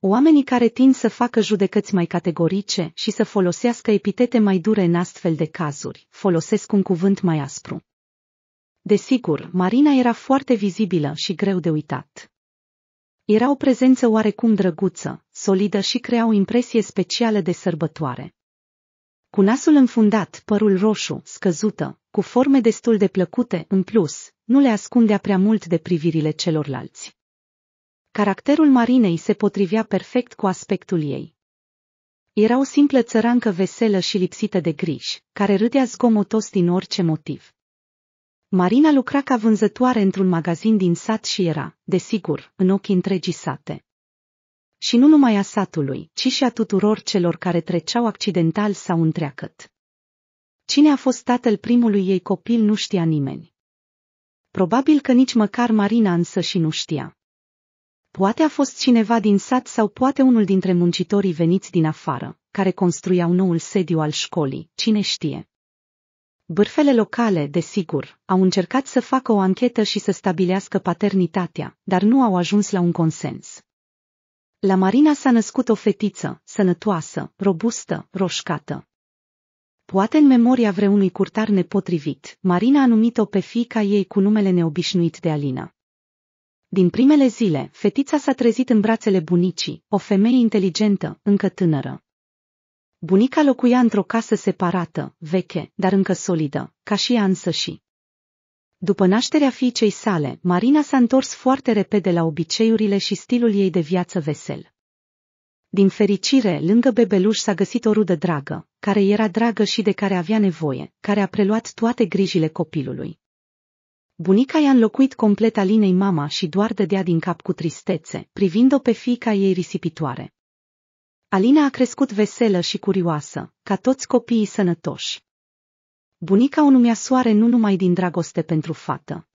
Oamenii care tind să facă judecăți mai categorice și să folosească epitete mai dure în astfel de cazuri, folosesc un cuvânt mai aspru. Desigur, Marina era foarte vizibilă și greu de uitat. Era o prezență oarecum drăguță, solidă și crea o impresie specială de sărbătoare. Cu nasul înfundat, părul roșu, scăzută, cu forme destul de plăcute, în plus, nu le ascundea prea mult de privirile celorlalți. Caracterul Marinei se potrivea perfect cu aspectul ei. Era o simplă țărancă veselă și lipsită de griji, care râdea zgomotos din orice motiv. Marina lucra ca vânzătoare într-un magazin din sat și era, desigur, în ochii întregii sate. Și nu numai a satului, ci și a tuturor celor care treceau accidental sau întreacăt. Cine a fost tatăl primului ei copil nu știa nimeni. Probabil că nici măcar Marina însă și nu știa. Poate a fost cineva din sat sau poate unul dintre muncitorii veniți din afară, care construiau noul sediu al școlii, cine știe. Bârfele locale, desigur, au încercat să facă o anchetă și să stabilească paternitatea, dar nu au ajuns la un consens. La Marina s-a născut o fetiță, sănătoasă, robustă, roșcată. Poate în memoria vreunui curtar nepotrivit, Marina a numit-o pe fiica ei cu numele neobișnuit de Alina. Din primele zile, fetița s-a trezit în brațele bunicii, o femeie inteligentă, încă tânără. Bunica locuia într-o casă separată, veche, dar încă solidă, ca și ea însăși. După nașterea fiicei sale, Marina s-a întors foarte repede la obiceiurile și stilul ei de viață vesel. Din fericire, lângă bebeluș s-a găsit o rudă dragă, care era dragă și de care avea nevoie, care a preluat toate grijile copilului. Bunica i-a înlocuit complet Alinei mama și doar dădea din cap cu tristețe, privind-o pe fica ei risipitoare. Alina a crescut veselă și curioasă, ca toți copiii sănătoși. Bunica o numea soare nu numai din dragoste pentru fată.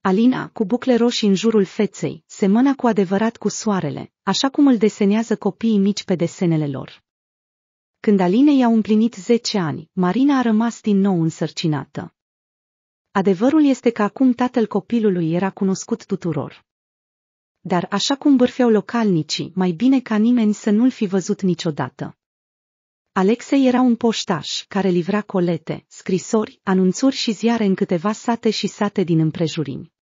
Alina, cu bucle roșii în jurul feței, semăna cu adevărat cu soarele, așa cum îl desenează copiii mici pe desenele lor. Când Aline i-a împlinit 10 ani, Marina a rămas din nou însărcinată. Adevărul este că acum tatăl copilului era cunoscut tuturor. Dar așa cum bârfeau localnicii, mai bine ca nimeni să nu-l fi văzut niciodată. Alexei era un poștaș care livra colete, scrisori, anunțuri și ziare în câteva sate și sate din împrejurimi.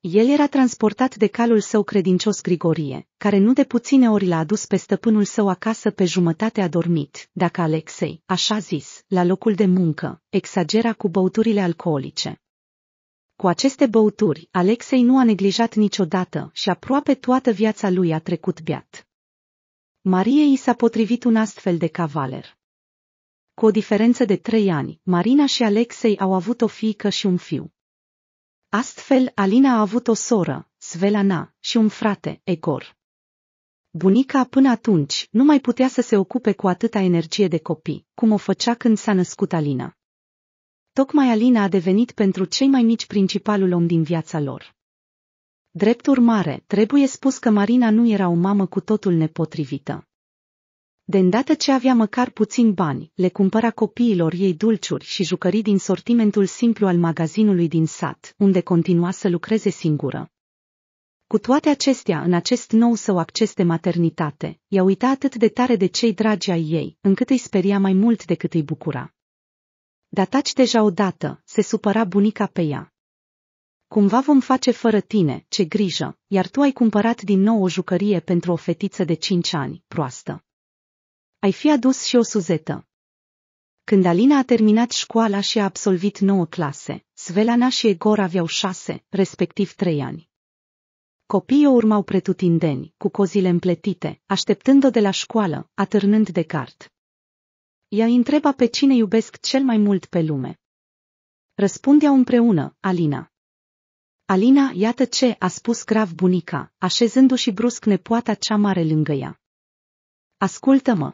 El era transportat de calul său credincios Grigorie, care nu de puține ori l-a adus pe stăpânul său acasă pe jumătate adormit, dacă Alexei, așa zis, la locul de muncă, exagera cu băuturile alcoolice. Cu aceste băuturi, Alexei nu a neglijat niciodată și aproape toată viața lui a trecut beat. Marie i s-a potrivit un astfel de cavaler. Cu o diferență de trei ani, Marina și Alexei au avut o fiică și un fiu. Astfel, Alina a avut o soră, Svelana, și un frate, Egor. Bunica până atunci nu mai putea să se ocupe cu atâta energie de copii, cum o făcea când s-a născut Alina. Tocmai Alina a devenit pentru cei mai mici principalul om din viața lor. Drept urmare, trebuie spus că Marina nu era o mamă cu totul nepotrivită. De îndată ce avea măcar puțin bani, le cumpăra copiilor ei dulciuri și jucării din sortimentul simplu al magazinului din sat, unde continua să lucreze singură. Cu toate acestea, în acest nou său acces de maternitate, i-a uitat atât de tare de cei dragi ai ei, încât îi speria mai mult decât îi bucura. Dar taci deja odată, se supăra bunica pe ea. Cumva vom face fără tine, ce grijă, iar tu ai cumpărat din nou o jucărie pentru o fetiță de cinci ani, proastă. Ai fi adus și o suzetă. Când Alina a terminat școala și a absolvit nouă clase, Svelana și Egor aveau șase, respectiv trei ani. Copiii o urmau pretutindeni, cu cozile împletite, așteptând-o de la școală, atârnând de cart ea întreba pe cine iubesc cel mai mult pe lume. Răspundeau împreună, Alina. Alina, iată ce, a spus grav bunica, așezându-și brusc nepoata cea mare lângă ea. Ascultă-mă.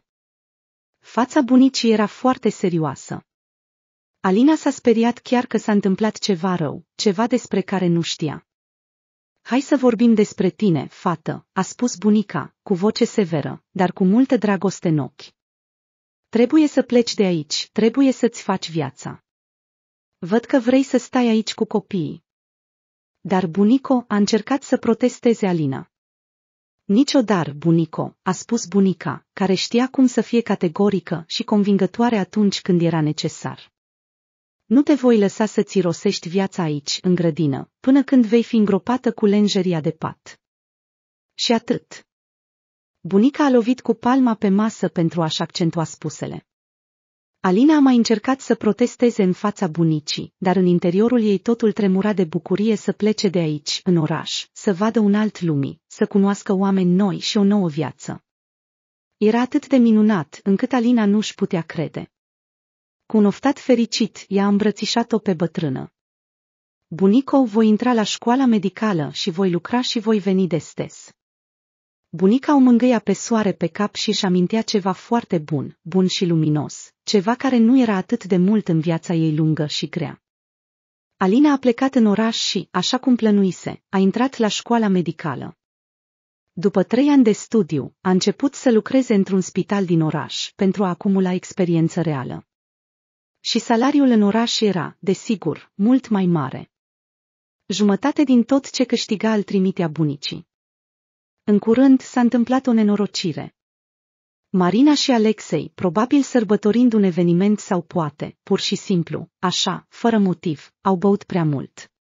Fața bunicii era foarte serioasă. Alina s-a speriat chiar că s-a întâmplat ceva rău, ceva despre care nu știa. Hai să vorbim despre tine, fată, a spus bunica, cu voce severă, dar cu multă dragoste în ochi. Trebuie să pleci de aici, trebuie să-ți faci viața. Văd că vrei să stai aici cu copiii. Dar bunico a încercat să protesteze Alina. Niciodar, bunico, a spus bunica, care știa cum să fie categorică și convingătoare atunci când era necesar. Nu te voi lăsa să-ți rosești viața aici, în grădină, până când vei fi îngropată cu lenjeria de pat. Și atât. Bunica a lovit cu palma pe masă pentru a-și accentua spusele. Alina a mai încercat să protesteze în fața bunicii, dar în interiorul ei totul tremura de bucurie să plece de aici, în oraș, să vadă un alt lumii, să cunoască oameni noi și o nouă viață. Era atât de minunat, încât Alina nu-și putea crede. Cu un oftat fericit, i-a îmbrățișat-o pe bătrână. Bunico, voi intra la școala medicală și voi lucra și voi veni de stes. Bunica o mângâia pe soare pe cap și își amintea ceva foarte bun, bun și luminos, ceva care nu era atât de mult în viața ei lungă și grea. Alina a plecat în oraș și, așa cum plănuise, a intrat la școala medicală. După trei ani de studiu, a început să lucreze într-un spital din oraș pentru a acumula experiență reală. Și salariul în oraș era, desigur, mult mai mare. Jumătate din tot ce câștiga îl trimitea bunicii. În curând s-a întâmplat o nenorocire. Marina și Alexei, probabil sărbătorind un eveniment sau poate, pur și simplu, așa, fără motiv, au băut prea mult.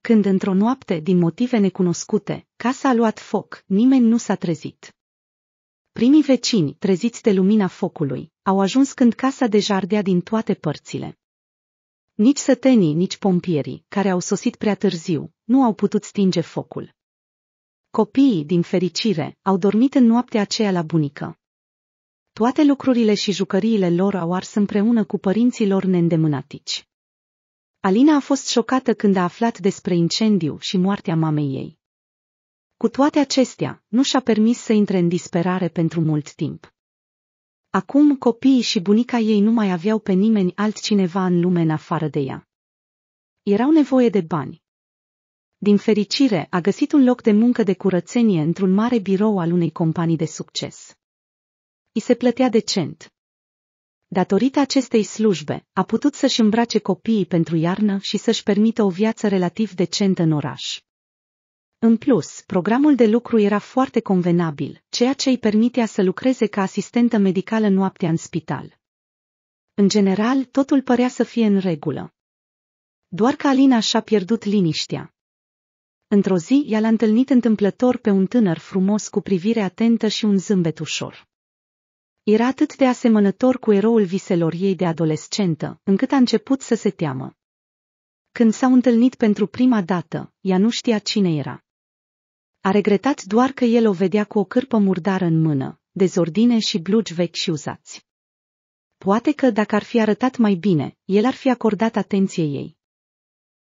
Când într-o noapte, din motive necunoscute, casa a luat foc, nimeni nu s-a trezit. Primii vecini, treziți de lumina focului, au ajuns când casa deja ardea din toate părțile. Nici sătenii, nici pompierii, care au sosit prea târziu, nu au putut stinge focul. Copiii, din fericire, au dormit în noaptea aceea la bunică. Toate lucrurile și jucăriile lor au ars împreună cu părinții lor neîndemânatici. Alina a fost șocată când a aflat despre incendiu și moartea mamei ei. Cu toate acestea, nu și-a permis să intre în disperare pentru mult timp. Acum copiii și bunica ei nu mai aveau pe nimeni altcineva în lume în afară de ea. Erau nevoie de bani, din fericire, a găsit un loc de muncă de curățenie într-un mare birou al unei companii de succes. I se plătea decent. Datorită acestei slujbe, a putut să-și îmbrace copiii pentru iarnă și să-și permită o viață relativ decentă în oraș. În plus, programul de lucru era foarte convenabil, ceea ce îi permitea să lucreze ca asistentă medicală noaptea în spital. În general, totul părea să fie în regulă. Doar că Alina și-a pierdut liniștea. Într-o zi, ea l-a întâlnit întâmplător pe un tânăr frumos cu privire atentă și un zâmbet ușor. Era atât de asemănător cu eroul viselor ei de adolescentă, încât a început să se teamă. Când s-au întâlnit pentru prima dată, ea nu știa cine era. A regretat doar că el o vedea cu o cârpă murdară în mână, dezordine și blugi vechi și uzați. Poate că dacă ar fi arătat mai bine, el ar fi acordat atenție ei.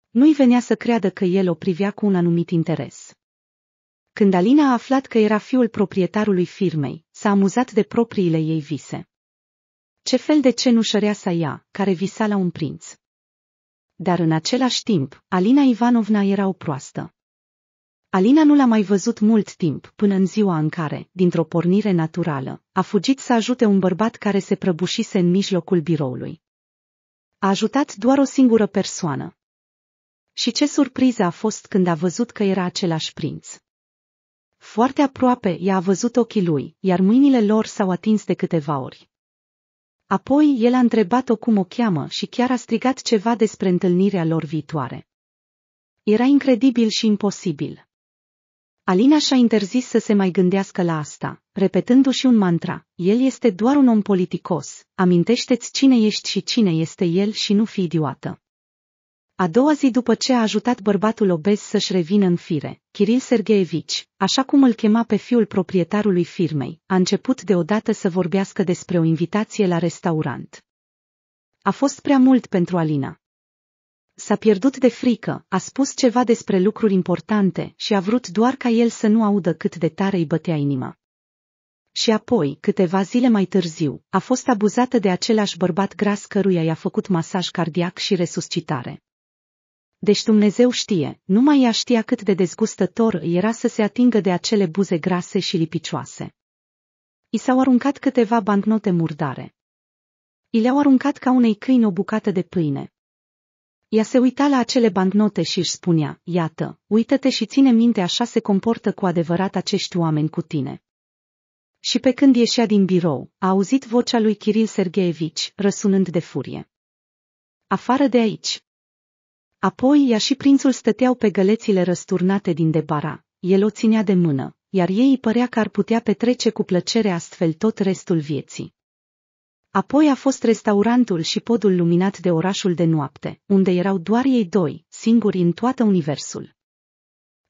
Nu-i venea să creadă că el o privea cu un anumit interes. Când Alina a aflat că era fiul proprietarului firmei, s-a amuzat de propriile ei vise. Ce fel de cenușărea sa ea, care visa la un prinț. Dar în același timp, Alina Ivanovna era o proastă. Alina nu l-a mai văzut mult timp, până în ziua în care, dintr-o pornire naturală, a fugit să ajute un bărbat care se prăbușise în mijlocul biroului. A ajutat doar o singură persoană, și ce surpriză a fost când a văzut că era același prinț. Foarte aproape i-a văzut ochii lui, iar mâinile lor s-au atins de câteva ori. Apoi el a întrebat-o cum o cheamă și chiar a strigat ceva despre întâlnirea lor viitoare. Era incredibil și imposibil. Alina și-a interzis să se mai gândească la asta, repetându-și un mantra. El este doar un om politicos, amintește-ți cine ești și cine este el și nu fi idiotă. A doua zi după ce a ajutat bărbatul obez să-și revină în fire, Kiril Sergeevici, așa cum îl chema pe fiul proprietarului firmei, a început deodată să vorbească despre o invitație la restaurant. A fost prea mult pentru Alina. S-a pierdut de frică, a spus ceva despre lucruri importante și a vrut doar ca el să nu audă cât de tare îi bătea inima și apoi, câteva zile mai târziu, a fost abuzată de același bărbat gras căruia i-a făcut masaj cardiac și resuscitare. Deci Dumnezeu știe, numai ea știa cât de dezgustător era să se atingă de acele buze grase și lipicioase. I s-au aruncat câteva bancnote murdare. I le-au aruncat ca unei câini o bucată de pâine. Ea se uita la acele bancnote și își spunea, iată, uită-te și ține minte așa se comportă cu adevărat acești oameni cu tine. Și pe când ieșea din birou, a auzit vocea lui Kiril Sergeevici, răsunând de furie. Afară de aici! Apoi ea și prințul stăteau pe gălețile răsturnate din debara, el o ținea de mână, iar ei îi părea că ar putea petrece cu plăcere astfel tot restul vieții. Apoi a fost restaurantul și podul luminat de orașul de noapte, unde erau doar ei doi, singuri în toată universul.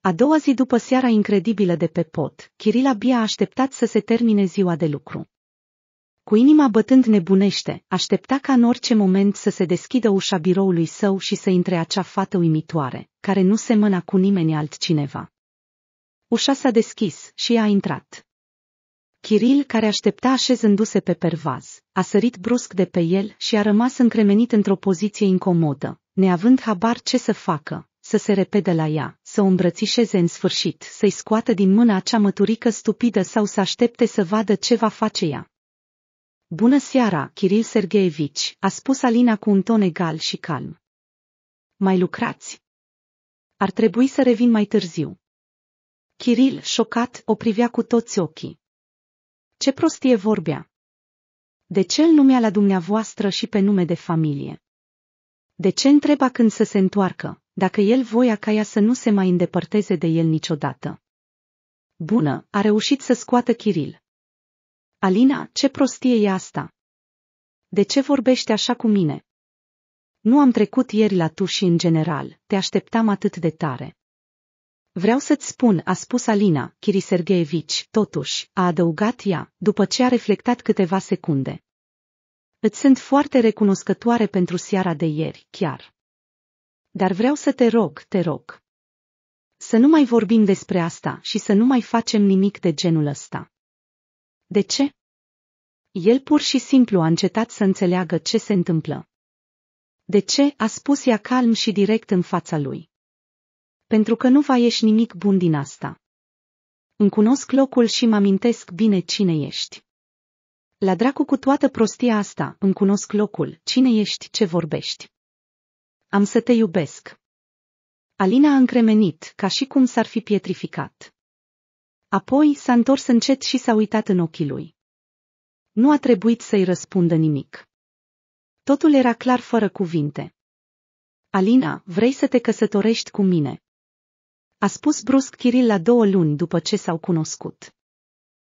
A doua zi după seara incredibilă de pe pot, Kiril Bia a așteptat să se termine ziua de lucru cu inima bătând nebunește, aștepta ca în orice moment să se deschidă ușa biroului său și să intre acea fată uimitoare, care nu semăna cu nimeni altcineva. Ușa s-a deschis și a intrat. Kiril, care aștepta așezându-se pe pervaz, a sărit brusc de pe el și a rămas încremenit într-o poziție incomodă, neavând habar ce să facă, să se repede la ea, să o îmbrățișeze în sfârșit, să-i scoată din mână acea măturică stupidă sau să aștepte să vadă ce va face ea. Bună seara, Kiril Sergeevici, a spus Alina cu un ton egal și calm. Mai lucrați. Ar trebui să revin mai târziu. Kiril, șocat, o privea cu toți ochii. Ce prostie vorbea! De ce îl numea la dumneavoastră și pe nume de familie? De ce întreba când să se întoarcă, dacă el voia ca ea să nu se mai îndepărteze de el niciodată? Bună, a reușit să scoată Kiril. Alina, ce prostie e asta? De ce vorbești așa cu mine? Nu am trecut ieri la tu și în general, te așteptam atât de tare. Vreau să-ți spun, a spus Alina, Kiri Sergeevici, totuși, a adăugat ea, după ce a reflectat câteva secunde. Îți sunt foarte recunoscătoare pentru seara de ieri, chiar. Dar vreau să te rog, te rog. Să nu mai vorbim despre asta și să nu mai facem nimic de genul ăsta. De ce? El pur și simplu a încetat să înțeleagă ce se întâmplă. De ce? a spus ea calm și direct în fața lui. Pentru că nu va ieși nimic bun din asta. Îmi cunosc locul și mă amintesc bine cine ești. La dracu cu toată prostia asta, îmi cunosc locul, cine ești, ce vorbești. Am să te iubesc. Alina a încremenit, ca și cum s-ar fi pietrificat. Apoi s-a întors încet și s-a uitat în ochii lui. Nu a trebuit să-i răspundă nimic. Totul era clar fără cuvinte. Alina, vrei să te căsătorești cu mine? A spus brusc Kiril la două luni după ce s-au cunoscut.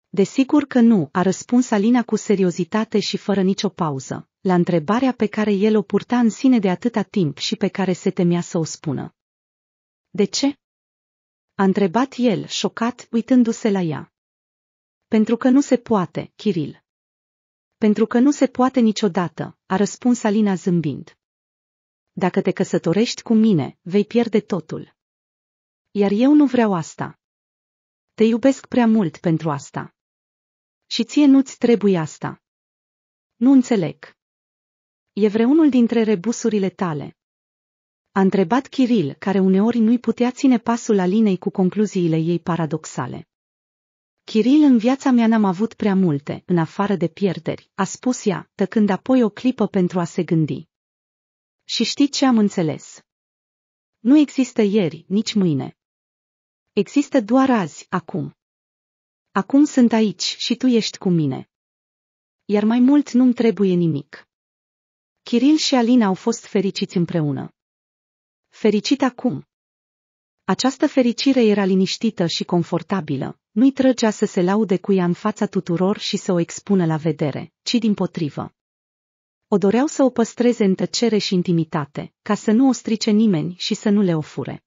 Desigur că nu, a răspuns Alina cu seriozitate și fără nicio pauză, la întrebarea pe care el o purta în sine de atâta timp și pe care se temea să o spună. De ce? A întrebat el, șocat, uitându-se la ea. Pentru că nu se poate, Kiril. Pentru că nu se poate niciodată, a răspuns Alina zâmbind. Dacă te căsătorești cu mine, vei pierde totul. Iar eu nu vreau asta. Te iubesc prea mult pentru asta. Și ție nu-ți trebuie asta. Nu înțeleg. E vreunul dintre rebusurile tale, a întrebat Kiril, care uneori nu-i putea ține pasul Alinei cu concluziile ei paradoxale. Kiril, în viața mea n-am avut prea multe, în afară de pierderi, a spus ea, tăcând apoi o clipă pentru a se gândi. Și știi ce am înțeles? Nu există ieri, nici mâine. Există doar azi, acum. Acum sunt aici și tu ești cu mine. Iar mai mult nu-mi trebuie nimic. Kiril și Alina au fost fericiți împreună fericit acum. Această fericire era liniștită și confortabilă, nu-i trăgea să se laude cu ea în fața tuturor și să o expună la vedere, ci din potrivă. O doreau să o păstreze în tăcere și intimitate, ca să nu o strice nimeni și să nu le ofure.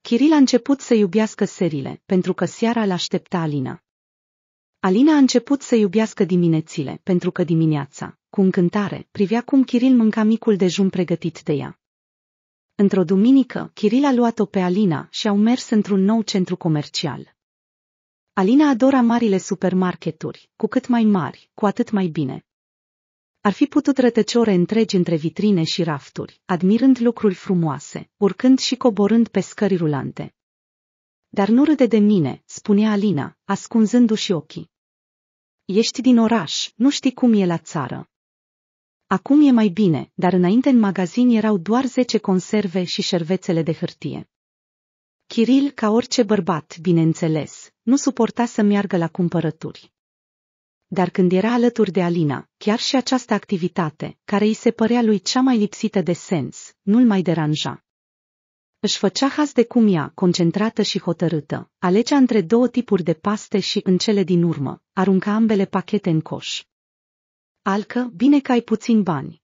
Kiril a început să iubească serile, pentru că seara l-aștepta Alina. Alina a început să iubească diminețile, pentru că dimineața, cu încântare, privea cum Kiril mânca micul dejun pregătit de ea. Într-o duminică, Kiril a luat-o pe Alina și au mers într-un nou centru comercial. Alina adora marile supermarketuri, cu cât mai mari, cu atât mai bine. Ar fi putut rătăciore întregi între vitrine și rafturi, admirând lucruri frumoase, urcând și coborând pe scări rulante. Dar nu râde de mine, spunea Alina, ascunzându-și ochii. Ești din oraș, nu știi cum e la țară. Acum e mai bine, dar înainte în magazin erau doar zece conserve și șervețele de hârtie. Chiril, ca orice bărbat, bineînțeles, nu suporta să meargă la cumpărături. Dar când era alături de Alina, chiar și această activitate, care îi se părea lui cea mai lipsită de sens, nu-l mai deranja. Își făcea haz de cum ea, concentrată și hotărâtă, alegea între două tipuri de paste și, în cele din urmă, arunca ambele pachete în coș. Alcă, bine că ai puțin bani.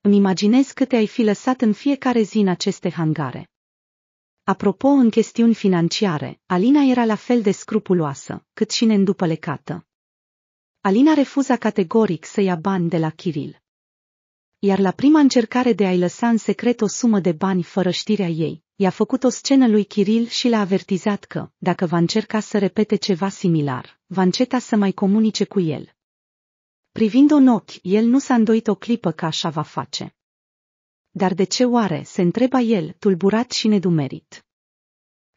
Îmi imaginez câte ai fi lăsat în fiecare zi în aceste hangare. Apropo, în chestiuni financiare, Alina era la fel de scrupuloasă, cât și neîndupălecată. Alina refuza categoric să ia bani de la Kiril. Iar la prima încercare de a-i lăsa în secret o sumă de bani fără știrea ei, i-a făcut o scenă lui Kiril și l-a avertizat că, dacă va încerca să repete ceva similar, va înceta să mai comunice cu el. Privind-o în ochi, el nu s-a îndoit o clipă că așa va face. Dar de ce oare, se întreba el, tulburat și nedumerit.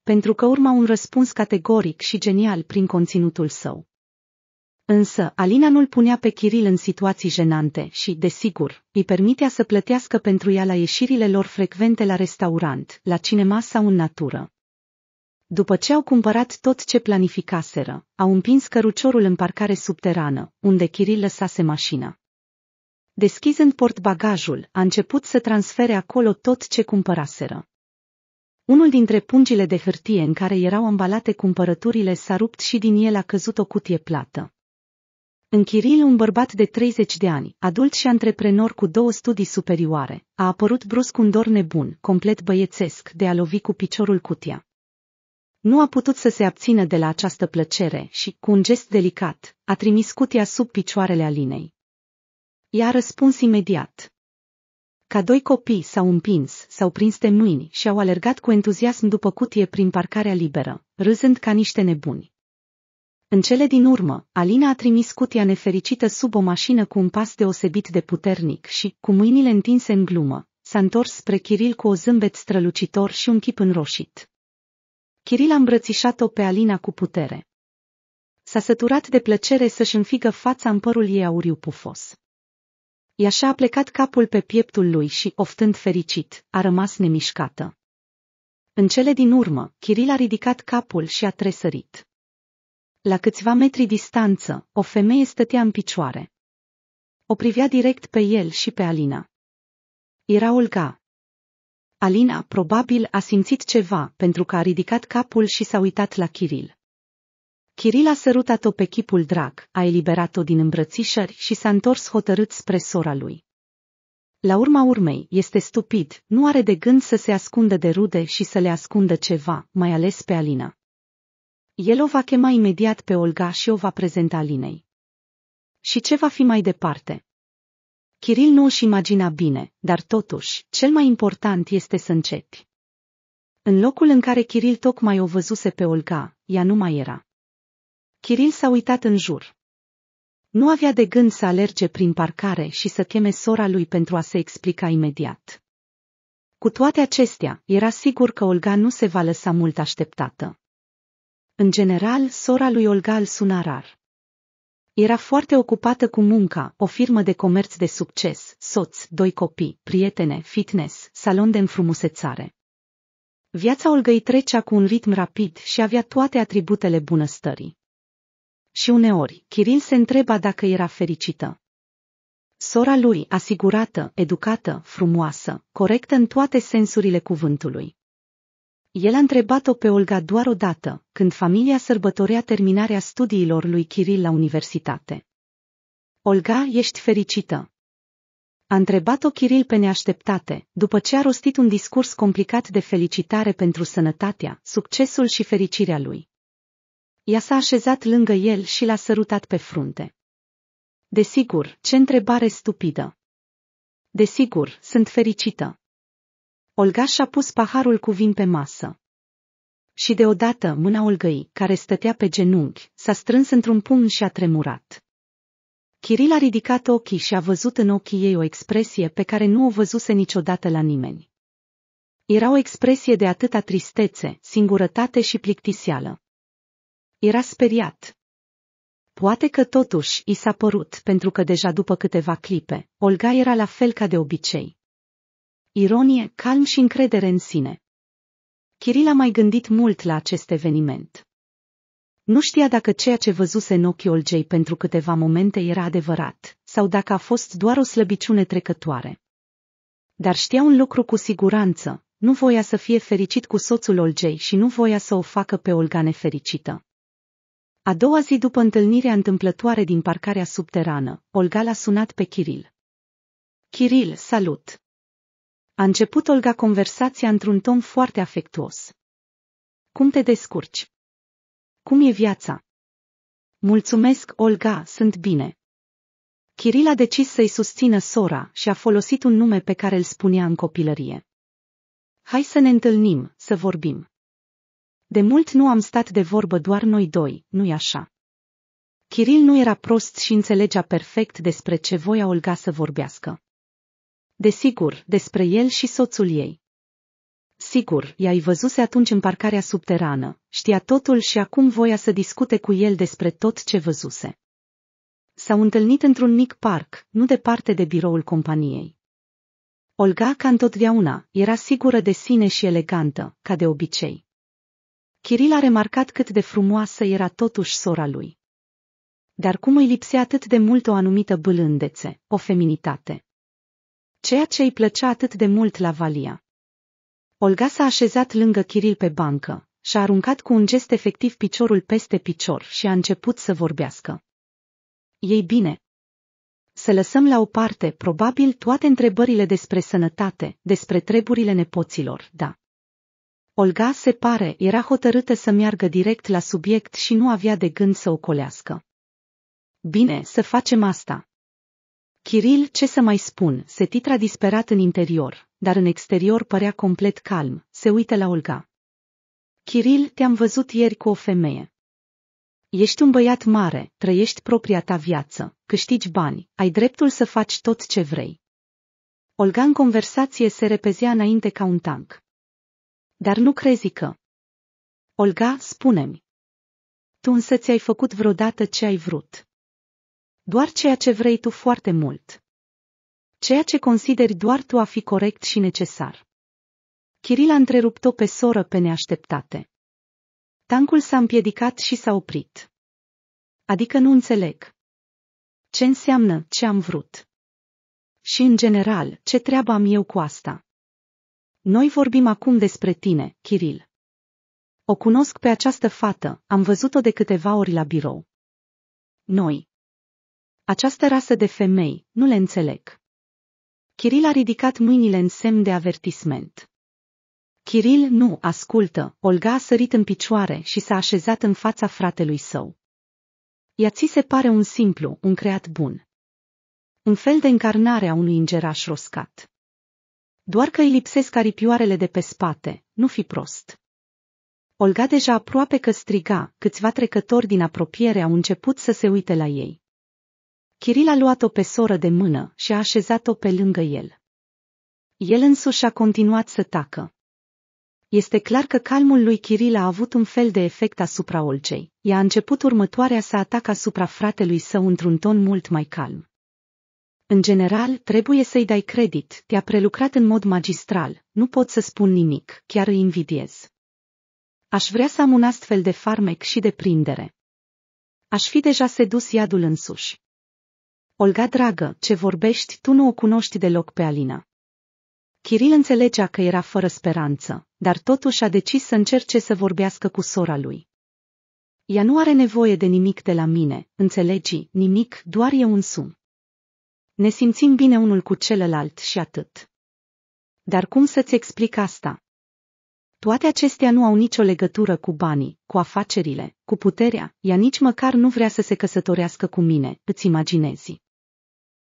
Pentru că urma un răspuns categoric și genial prin conținutul său. Însă, Alina nu-l punea pe Chiril în situații jenante și, desigur, îi permitea să plătească pentru ea la ieșirile lor frecvente la restaurant, la cinema sau în natură. După ce au cumpărat tot ce planificaseră, au împins căruciorul în parcare subterană, unde Kiril lăsase mașina. Deschizând portbagajul, a început să transfere acolo tot ce cumpăraseră. Unul dintre pungile de hârtie în care erau ambalate cumpărăturile s-a rupt și din el a căzut o cutie plată. În Kiril, un bărbat de 30 de ani, adult și antreprenor cu două studii superioare, a apărut brusc un dor nebun, complet băiețesc, de a lovi cu piciorul cutia. Nu a putut să se abțină de la această plăcere și, cu un gest delicat, a trimis cutia sub picioarele Alinei. Ea a răspuns imediat. Ca doi copii s-au împins, s-au prins de mâini și au alergat cu entuziasm după cutie prin parcarea liberă, râzând ca niște nebuni. În cele din urmă, Alina a trimis cutia nefericită sub o mașină cu un pas deosebit de puternic și, cu mâinile întinse în glumă, s-a întors spre Chiril cu o zâmbet strălucitor și un chip înroșit. Chiril a îmbrățișat-o pe Alina cu putere. S-a săturat de plăcere să-și înfigă fața în părul ei auriu pufos. Ea și-a plecat capul pe pieptul lui și, oftând fericit, a rămas nemișcată. În cele din urmă, Chiril a ridicat capul și a tresărit. La câțiva metri distanță, o femeie stătea în picioare. O privea direct pe el și pe Alina. Era Olga, Alina probabil a simțit ceva pentru că a ridicat capul și s-a uitat la Kiril. Kiril a sărutat-o pe chipul drag, a eliberat-o din îmbrățișări și s-a întors hotărât spre sora lui. La urma urmei, este stupid, nu are de gând să se ascundă de rude și să le ascundă ceva, mai ales pe Alina. El o va chema imediat pe Olga și o va prezenta Alinei. Și ce va fi mai departe? Kiril nu își imagina bine, dar totuși, cel mai important este să începi. În locul în care Kiril tocmai o văzuse pe Olga, ea nu mai era. Kiril s-a uitat în jur. Nu avea de gând să alerge prin parcare și să cheme sora lui pentru a se explica imediat. Cu toate acestea, era sigur că Olga nu se va lăsa mult așteptată. În general, sora lui Olga îl suna rar. Era foarte ocupată cu munca, o firmă de comerț de succes, soț, doi copii, prietene, fitness, salon de înfrumusețare. Viața Olgăi trecea cu un ritm rapid și avea toate atributele bunăstării. Și uneori, Kiril se întreba dacă era fericită. Sora lui, asigurată, educată, frumoasă, corectă în toate sensurile cuvântului. El a întrebat-o pe Olga doar odată, când familia sărbătorea terminarea studiilor lui Kiril la universitate. Olga, ești fericită? A întrebat-o Kiril pe neașteptate, după ce a rostit un discurs complicat de felicitare pentru sănătatea, succesul și fericirea lui. Ea s-a așezat lângă el și l-a sărutat pe frunte. Desigur, ce întrebare stupidă! Desigur, sunt fericită. Olga și-a pus paharul cu vin pe masă. Și deodată mâna Olgăi, care stătea pe genunchi, s-a strâns într-un pumn și a tremurat. Kiril a ridicat ochii și a văzut în ochii ei o expresie pe care nu o văzuse niciodată la nimeni. Era o expresie de atâta tristețe, singurătate și plictiseală. Era speriat. Poate că totuși i s-a părut pentru că deja după câteva clipe, Olga era la fel ca de obicei ironie, calm și încredere în sine. Kiril a mai gândit mult la acest eveniment. Nu știa dacă ceea ce văzuse în ochii Olgei pentru câteva momente era adevărat, sau dacă a fost doar o slăbiciune trecătoare. Dar știa un lucru cu siguranță, nu voia să fie fericit cu soțul Olgei și nu voia să o facă pe Olga nefericită. A doua zi după întâlnirea întâmplătoare din parcarea subterană, Olga l-a sunat pe Kiril. Kiril, salut! A început Olga conversația într-un ton foarte afectuos. Cum te descurci? Cum e viața? Mulțumesc, Olga, sunt bine. Kiril a decis să-i susțină sora și a folosit un nume pe care îl spunea în copilărie. Hai să ne întâlnim, să vorbim. De mult nu am stat de vorbă doar noi doi, nu-i așa? Kiril nu era prost și înțelegea perfect despre ce voia Olga să vorbească. Desigur, despre el și soțul ei. Sigur, i-ai văzuse atunci în parcarea subterană, știa totul și acum voia să discute cu el despre tot ce văzuse. S-au întâlnit într-un mic parc, nu departe de biroul companiei. Olga, ca întotdeauna, era sigură de sine și elegantă, ca de obicei. Kiril a remarcat cât de frumoasă era totuși sora lui. Dar cum îi lipsea atât de mult o anumită bâlândețe, o feminitate ceea ce îi plăcea atât de mult la Valia. Olga s-a așezat lângă Kiril pe bancă și-a aruncat cu un gest efectiv piciorul peste picior și a început să vorbească. Ei bine. Să lăsăm la o parte, probabil, toate întrebările despre sănătate, despre treburile nepoților, da. Olga, se pare, era hotărâtă să meargă direct la subiect și nu avea de gând să colească. Bine, să facem asta. Chiril, ce să mai spun, se titra disperat în interior, dar în exterior părea complet calm, se uită la Olga. Chiril, te-am văzut ieri cu o femeie. Ești un băiat mare, trăiești propria ta viață, câștigi bani, ai dreptul să faci tot ce vrei. Olga în conversație se repezea înainte ca un tank. Dar nu crezi că... Olga, spune-mi. Tu însă ți-ai făcut vreodată ce ai vrut doar ceea ce vrei tu foarte mult. Ceea ce consideri doar tu a fi corect și necesar. Kiril a întrerupt-o pe soră pe neașteptate. Tancul s-a împiedicat și s-a oprit. Adică nu înțeleg. Ce înseamnă ce am vrut? Și, în general, ce treabă am eu cu asta? Noi vorbim acum despre tine, Kiril. O cunosc pe această fată, am văzut-o de câteva ori la birou. Noi, această rasă de femei, nu le înțeleg. Kiril a ridicat mâinile în semn de avertisment. Kiril nu ascultă, Olga a sărit în picioare și s-a așezat în fața fratelui său. Ea ți se pare un simplu, un creat bun. Un fel de încarnare a unui îngeraș roscat. Doar că îi lipsesc aripioarele de pe spate, nu fi prost. Olga deja aproape că striga, câțiva trecători din apropiere au început să se uite la ei. Kiril a luat-o pe soră de mână și a așezat-o pe lângă el. El însuși a continuat să tacă. Este clar că calmul lui Kiril a avut un fel de efect asupra Olcei. Ea a început următoarea să atacă asupra fratelui său într-un ton mult mai calm. În general, trebuie să-i dai credit, te-a prelucrat în mod magistral, nu pot să spun nimic, chiar îi invidiez. Aș vrea să am un astfel de farmec și de prindere. Aș fi deja sedus iadul însuși. Olga dragă, ce vorbești, tu nu o cunoști deloc pe Alina. Kiril înțelegea că era fără speranță, dar totuși a decis să încerce să vorbească cu sora lui. Ea nu are nevoie de nimic de la mine, înțelegi, nimic, doar e un sum. Ne simțim bine unul cu celălalt și atât. Dar cum să-ți explic asta? Toate acestea nu au nicio legătură cu banii, cu afacerile, cu puterea, ea nici măcar nu vrea să se căsătorească cu mine, îți imaginezi.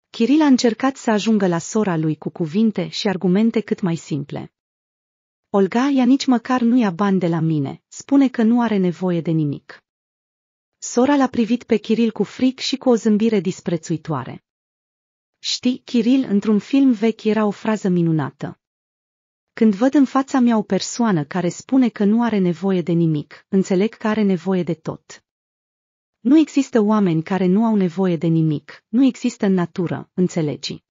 Kiril a încercat să ajungă la sora lui cu cuvinte și argumente cât mai simple. Olga ea nici măcar nu ia bani de la mine, spune că nu are nevoie de nimic. Sora l-a privit pe Kiril cu fric și cu o zâmbire disprețuitoare. Știi, Kiril, într-un film vechi era o frază minunată. Când văd în fața mea o persoană care spune că nu are nevoie de nimic, înțeleg că are nevoie de tot. Nu există oameni care nu au nevoie de nimic, nu există în natură, înțelegi.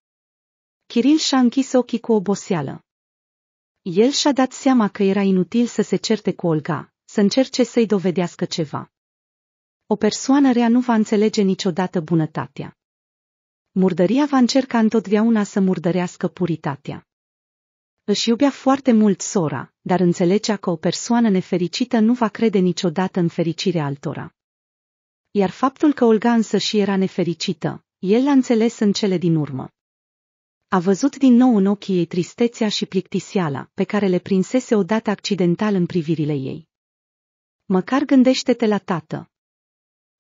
Kiril și-a închis ochii cu oboseală. El și-a dat seama că era inutil să se certe cu Olga, să încerce să-i dovedească ceva. O persoană rea nu va înțelege niciodată bunătatea. Murdăria va încerca întotdeauna să murdărească puritatea. Își iubea foarte mult sora, dar înțelegea că o persoană nefericită nu va crede niciodată în fericirea altora iar faptul că Olga însă și era nefericită, el l-a înțeles în cele din urmă. A văzut din nou în ochii ei tristețea și plictiseala, pe care le prinsese odată accidental în privirile ei. Măcar gândește-te la tată.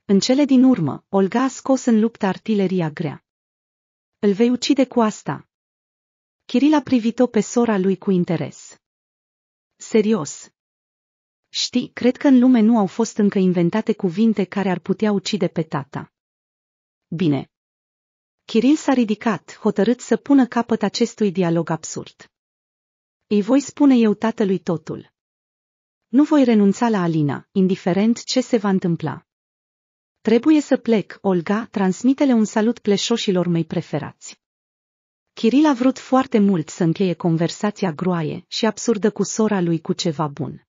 În cele din urmă, Olga a scos în luptă artileria grea. Îl vei ucide cu asta. Kiril a privit-o pe sora lui cu interes. Serios. Știi, cred că în lume nu au fost încă inventate cuvinte care ar putea ucide pe tata. Bine. Kiril s-a ridicat, hotărât să pună capăt acestui dialog absurd. Îi voi spune eu tatălui totul. Nu voi renunța la Alina, indiferent ce se va întâmpla. Trebuie să plec, Olga, transmitele un salut pleșoșilor mei preferați. Kiril a vrut foarte mult să încheie conversația groaie și absurdă cu sora lui cu ceva bun.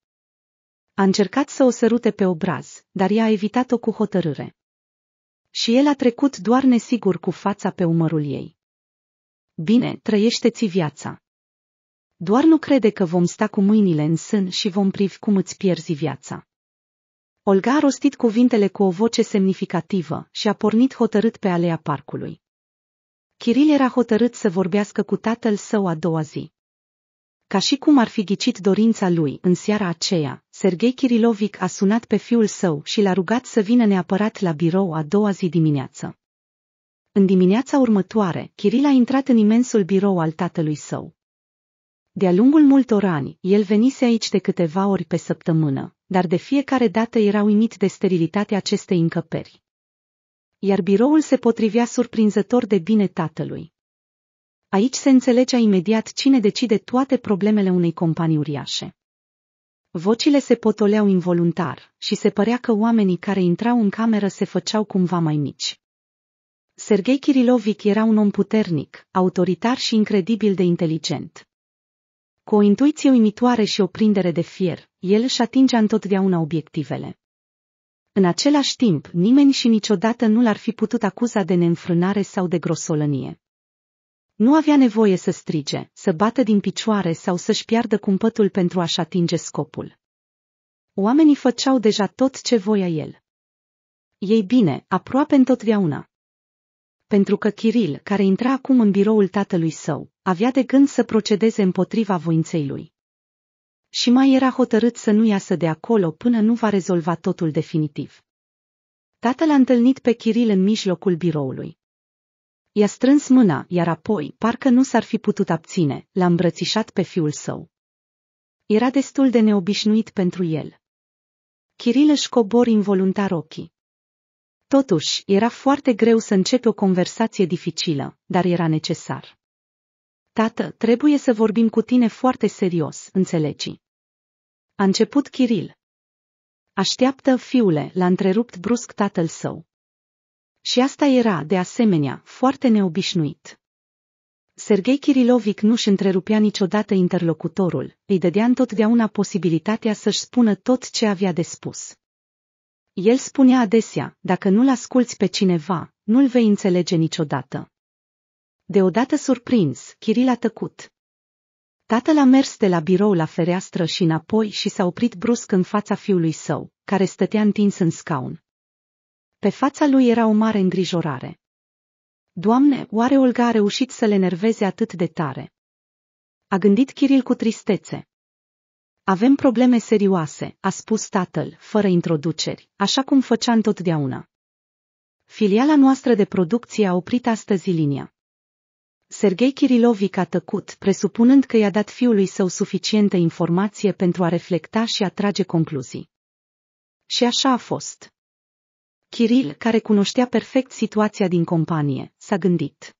A încercat să o sărute pe obraz, dar ea a evitat-o cu hotărâre. Și el a trecut doar nesigur cu fața pe umărul ei. Bine, trăiește-ți viața. Doar nu crede că vom sta cu mâinile în sân și vom privi cum îți pierzi viața. Olga a rostit cuvintele cu o voce semnificativă și a pornit hotărât pe alea parcului. Kiril era hotărât să vorbească cu tatăl său a doua zi. Ca și cum ar fi ghicit dorința lui în seara aceea, Sergei Kirilovic a sunat pe fiul său și l-a rugat să vină neapărat la birou a doua zi dimineață. În dimineața următoare, Kiril a intrat în imensul birou al tatălui său. De-a lungul multor ani, el venise aici de câteva ori pe săptămână, dar de fiecare dată era uimit de sterilitatea acestei încăperi. Iar biroul se potrivea surprinzător de bine tatălui. Aici se înțelegea imediat cine decide toate problemele unei companii uriașe. Vocile se potoleau involuntar și se părea că oamenii care intrau în cameră se făceau cumva mai mici. Sergei Kirilovic era un om puternic, autoritar și incredibil de inteligent. Cu o intuiție uimitoare și o prindere de fier, el își atingea întotdeauna obiectivele. În același timp, nimeni și niciodată nu l-ar fi putut acuza de neînfrânare sau de grosolănie. Nu avea nevoie să strige, să bată din picioare sau să-și piardă cumpătul pentru a-și atinge scopul. Oamenii făceau deja tot ce voia el. Ei bine, aproape întotdeauna. Pentru că Kiril, care intra acum în biroul tatălui său, avea de gând să procedeze împotriva voinței lui. Și mai era hotărât să nu iasă de acolo până nu va rezolva totul definitiv. Tatăl a întâlnit pe Kiril în mijlocul biroului. I-a strâns mâna, iar apoi, parcă nu s-ar fi putut abține, l-a îmbrățișat pe fiul său. Era destul de neobișnuit pentru el. Kiril își cobor involuntar ochii. Totuși, era foarte greu să începe o conversație dificilă, dar era necesar. Tată, trebuie să vorbim cu tine foarte serios, înțelegi? A început Kiril. Așteaptă, fiule, l-a întrerupt brusc tatăl său. Și asta era, de asemenea, foarte neobișnuit. Sergei Kirilovic nu-și întrerupea niciodată interlocutorul, îi dădea întotdeauna posibilitatea să-și spună tot ce avea de spus. El spunea adesea, dacă nu-l asculți pe cineva, nu-l vei înțelege niciodată. Deodată surprins, Kiril a tăcut. Tatăl a mers de la birou la fereastră și înapoi și s-a oprit brusc în fața fiului său, care stătea întins în scaun. Pe fața lui era o mare îngrijorare. Doamne, oare Olga a reușit să le nerveze atât de tare? A gândit Kiril cu tristețe. Avem probleme serioase, a spus tatăl, fără introduceri, așa cum făcea întotdeauna. Filiala noastră de producție a oprit astăzi linia. Sergei Kirilovic a tăcut, presupunând că i-a dat fiului său suficientă informație pentru a reflecta și a trage concluzii. Și așa a fost. Kiril, care cunoștea perfect situația din companie, s-a gândit.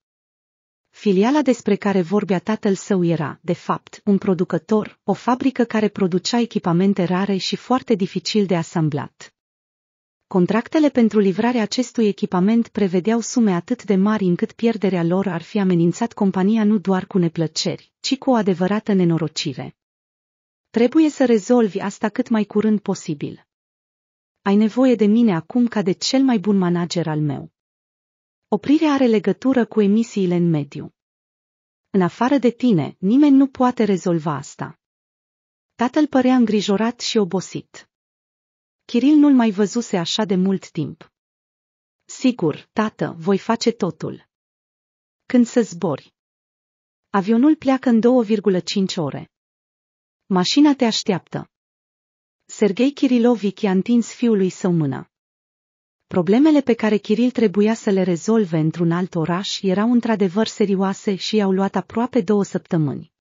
Filiala despre care vorbea tatăl său era, de fapt, un producător, o fabrică care producea echipamente rare și foarte dificil de asamblat. Contractele pentru livrarea acestui echipament prevedeau sume atât de mari încât pierderea lor ar fi amenințat compania nu doar cu neplăceri, ci cu o adevărată nenorocire. Trebuie să rezolvi asta cât mai curând posibil ai nevoie de mine acum ca de cel mai bun manager al meu. Oprirea are legătură cu emisiile în mediu. În afară de tine, nimeni nu poate rezolva asta. Tatăl părea îngrijorat și obosit. Kiril nu-l mai văzuse așa de mult timp. Sigur, tată, voi face totul. Când să zbori? Avionul pleacă în 2,5 ore. Mașina te așteaptă. Sergei Kirilovic i-a întins fiului său mână. Problemele pe care Kiril trebuia să le rezolve într-un alt oraș erau într-adevăr serioase și i-au luat aproape două săptămâni.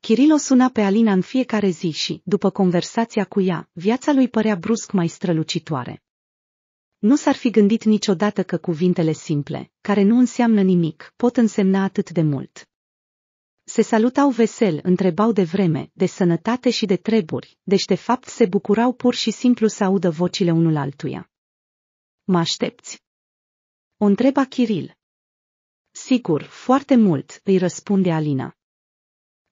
Kiril o suna pe Alina în fiecare zi și, după conversația cu ea, viața lui părea brusc mai strălucitoare. Nu s-ar fi gândit niciodată că cuvintele simple, care nu înseamnă nimic, pot însemna atât de mult. Se salutau vesel, întrebau de vreme, de sănătate și de treburi, deci de fapt se bucurau pur și simplu să audă vocile unul altuia. Mă aștepți? O întreba Chiril. Sigur, foarte mult, îi răspunde Alina.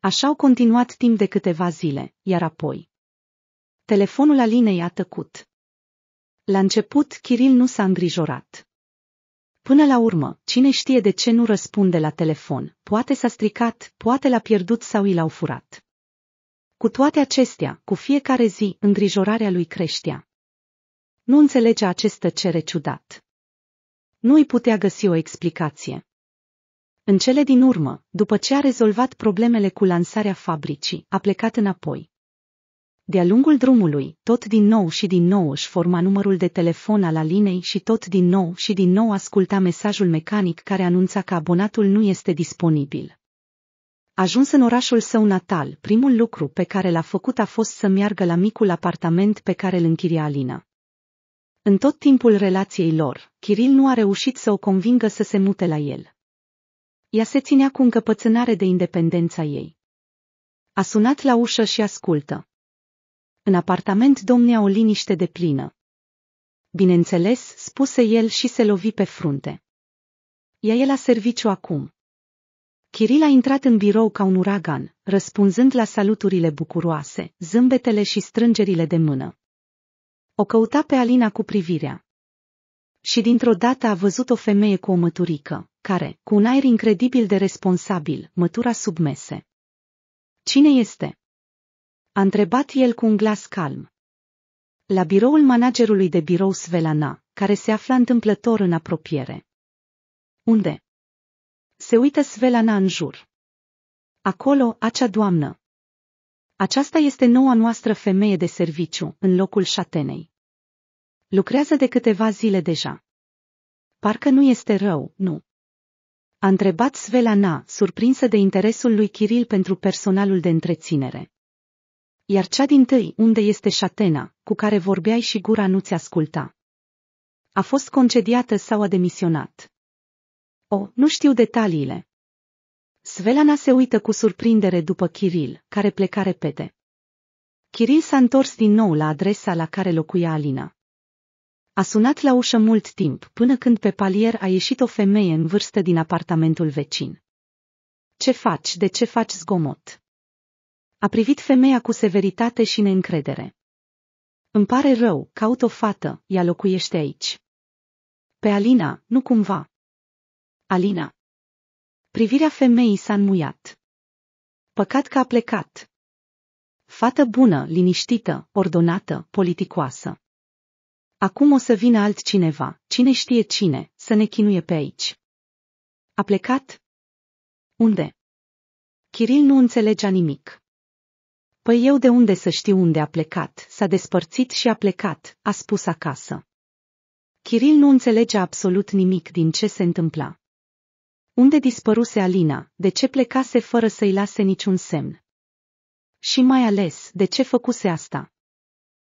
Așa au continuat timp de câteva zile, iar apoi. Telefonul Alinei a tăcut. La început, Chiril nu s-a îngrijorat. Până la urmă, cine știe de ce nu răspunde la telefon, poate s-a stricat, poate l-a pierdut sau i l-au furat. Cu toate acestea, cu fiecare zi, îngrijorarea lui creștea. Nu înțelege acest tăcere ciudat. Nu îi putea găsi o explicație. În cele din urmă, după ce a rezolvat problemele cu lansarea fabricii, a plecat înapoi. De-a lungul drumului, tot din nou și din nou își forma numărul de telefon al Alinei și tot din nou și din nou asculta mesajul mecanic care anunța că abonatul nu este disponibil. Ajuns în orașul său natal, primul lucru pe care l-a făcut a fost să meargă la micul apartament pe care îl închiria Alina. În tot timpul relației lor, Kiril nu a reușit să o convingă să se mute la el. Ea se ținea cu încăpățânare de independența ei. A sunat la ușă și ascultă. În apartament domnea o liniște de plină. Bineînțeles, spuse el și se lovi pe frunte. Ea e la serviciu acum. Chiril a intrat în birou ca un uragan, răspunzând la saluturile bucuroase, zâmbetele și strângerile de mână. O căuta pe Alina cu privirea. Și dintr-o dată a văzut o femeie cu o măturică, care, cu un aer incredibil de responsabil, mătura sub mese. Cine este? A întrebat el cu un glas calm. La biroul managerului de birou Svelana, care se afla întâmplător în apropiere. Unde? Se uită Svelana în jur. Acolo, acea doamnă. Aceasta este noua noastră femeie de serviciu, în locul șatenei. Lucrează de câteva zile deja. Parcă nu este rău, nu. A întrebat Svelana, surprinsă de interesul lui Kiril pentru personalul de întreținere iar cea din tâi, unde este șatena, cu care vorbeai și gura nu ți asculta. A fost concediată sau a demisionat? O, nu știu detaliile. Svelana se uită cu surprindere după Kiril, care pleca repede. Kiril s-a întors din nou la adresa la care locuia Alina. A sunat la ușă mult timp, până când pe palier a ieșit o femeie în vârstă din apartamentul vecin. Ce faci, de ce faci zgomot? A privit femeia cu severitate și neîncredere. Îmi pare rău, caut o fată, ea locuiește aici. Pe Alina, nu cumva. Alina. Privirea femeii s-a înmuiat. Păcat că a plecat. Fată bună, liniștită, ordonată, politicoasă. Acum o să vină altcineva, cine știe cine, să ne chinuie pe aici. A plecat? Unde? Chiril nu înțelegea nimic. Păi eu de unde să știu unde a plecat, s-a despărțit și a plecat, a spus acasă. Kiril nu înțelege absolut nimic din ce se întâmpla. Unde dispăruse Alina, de ce plecase fără să-i lase niciun semn? Și mai ales, de ce făcuse asta?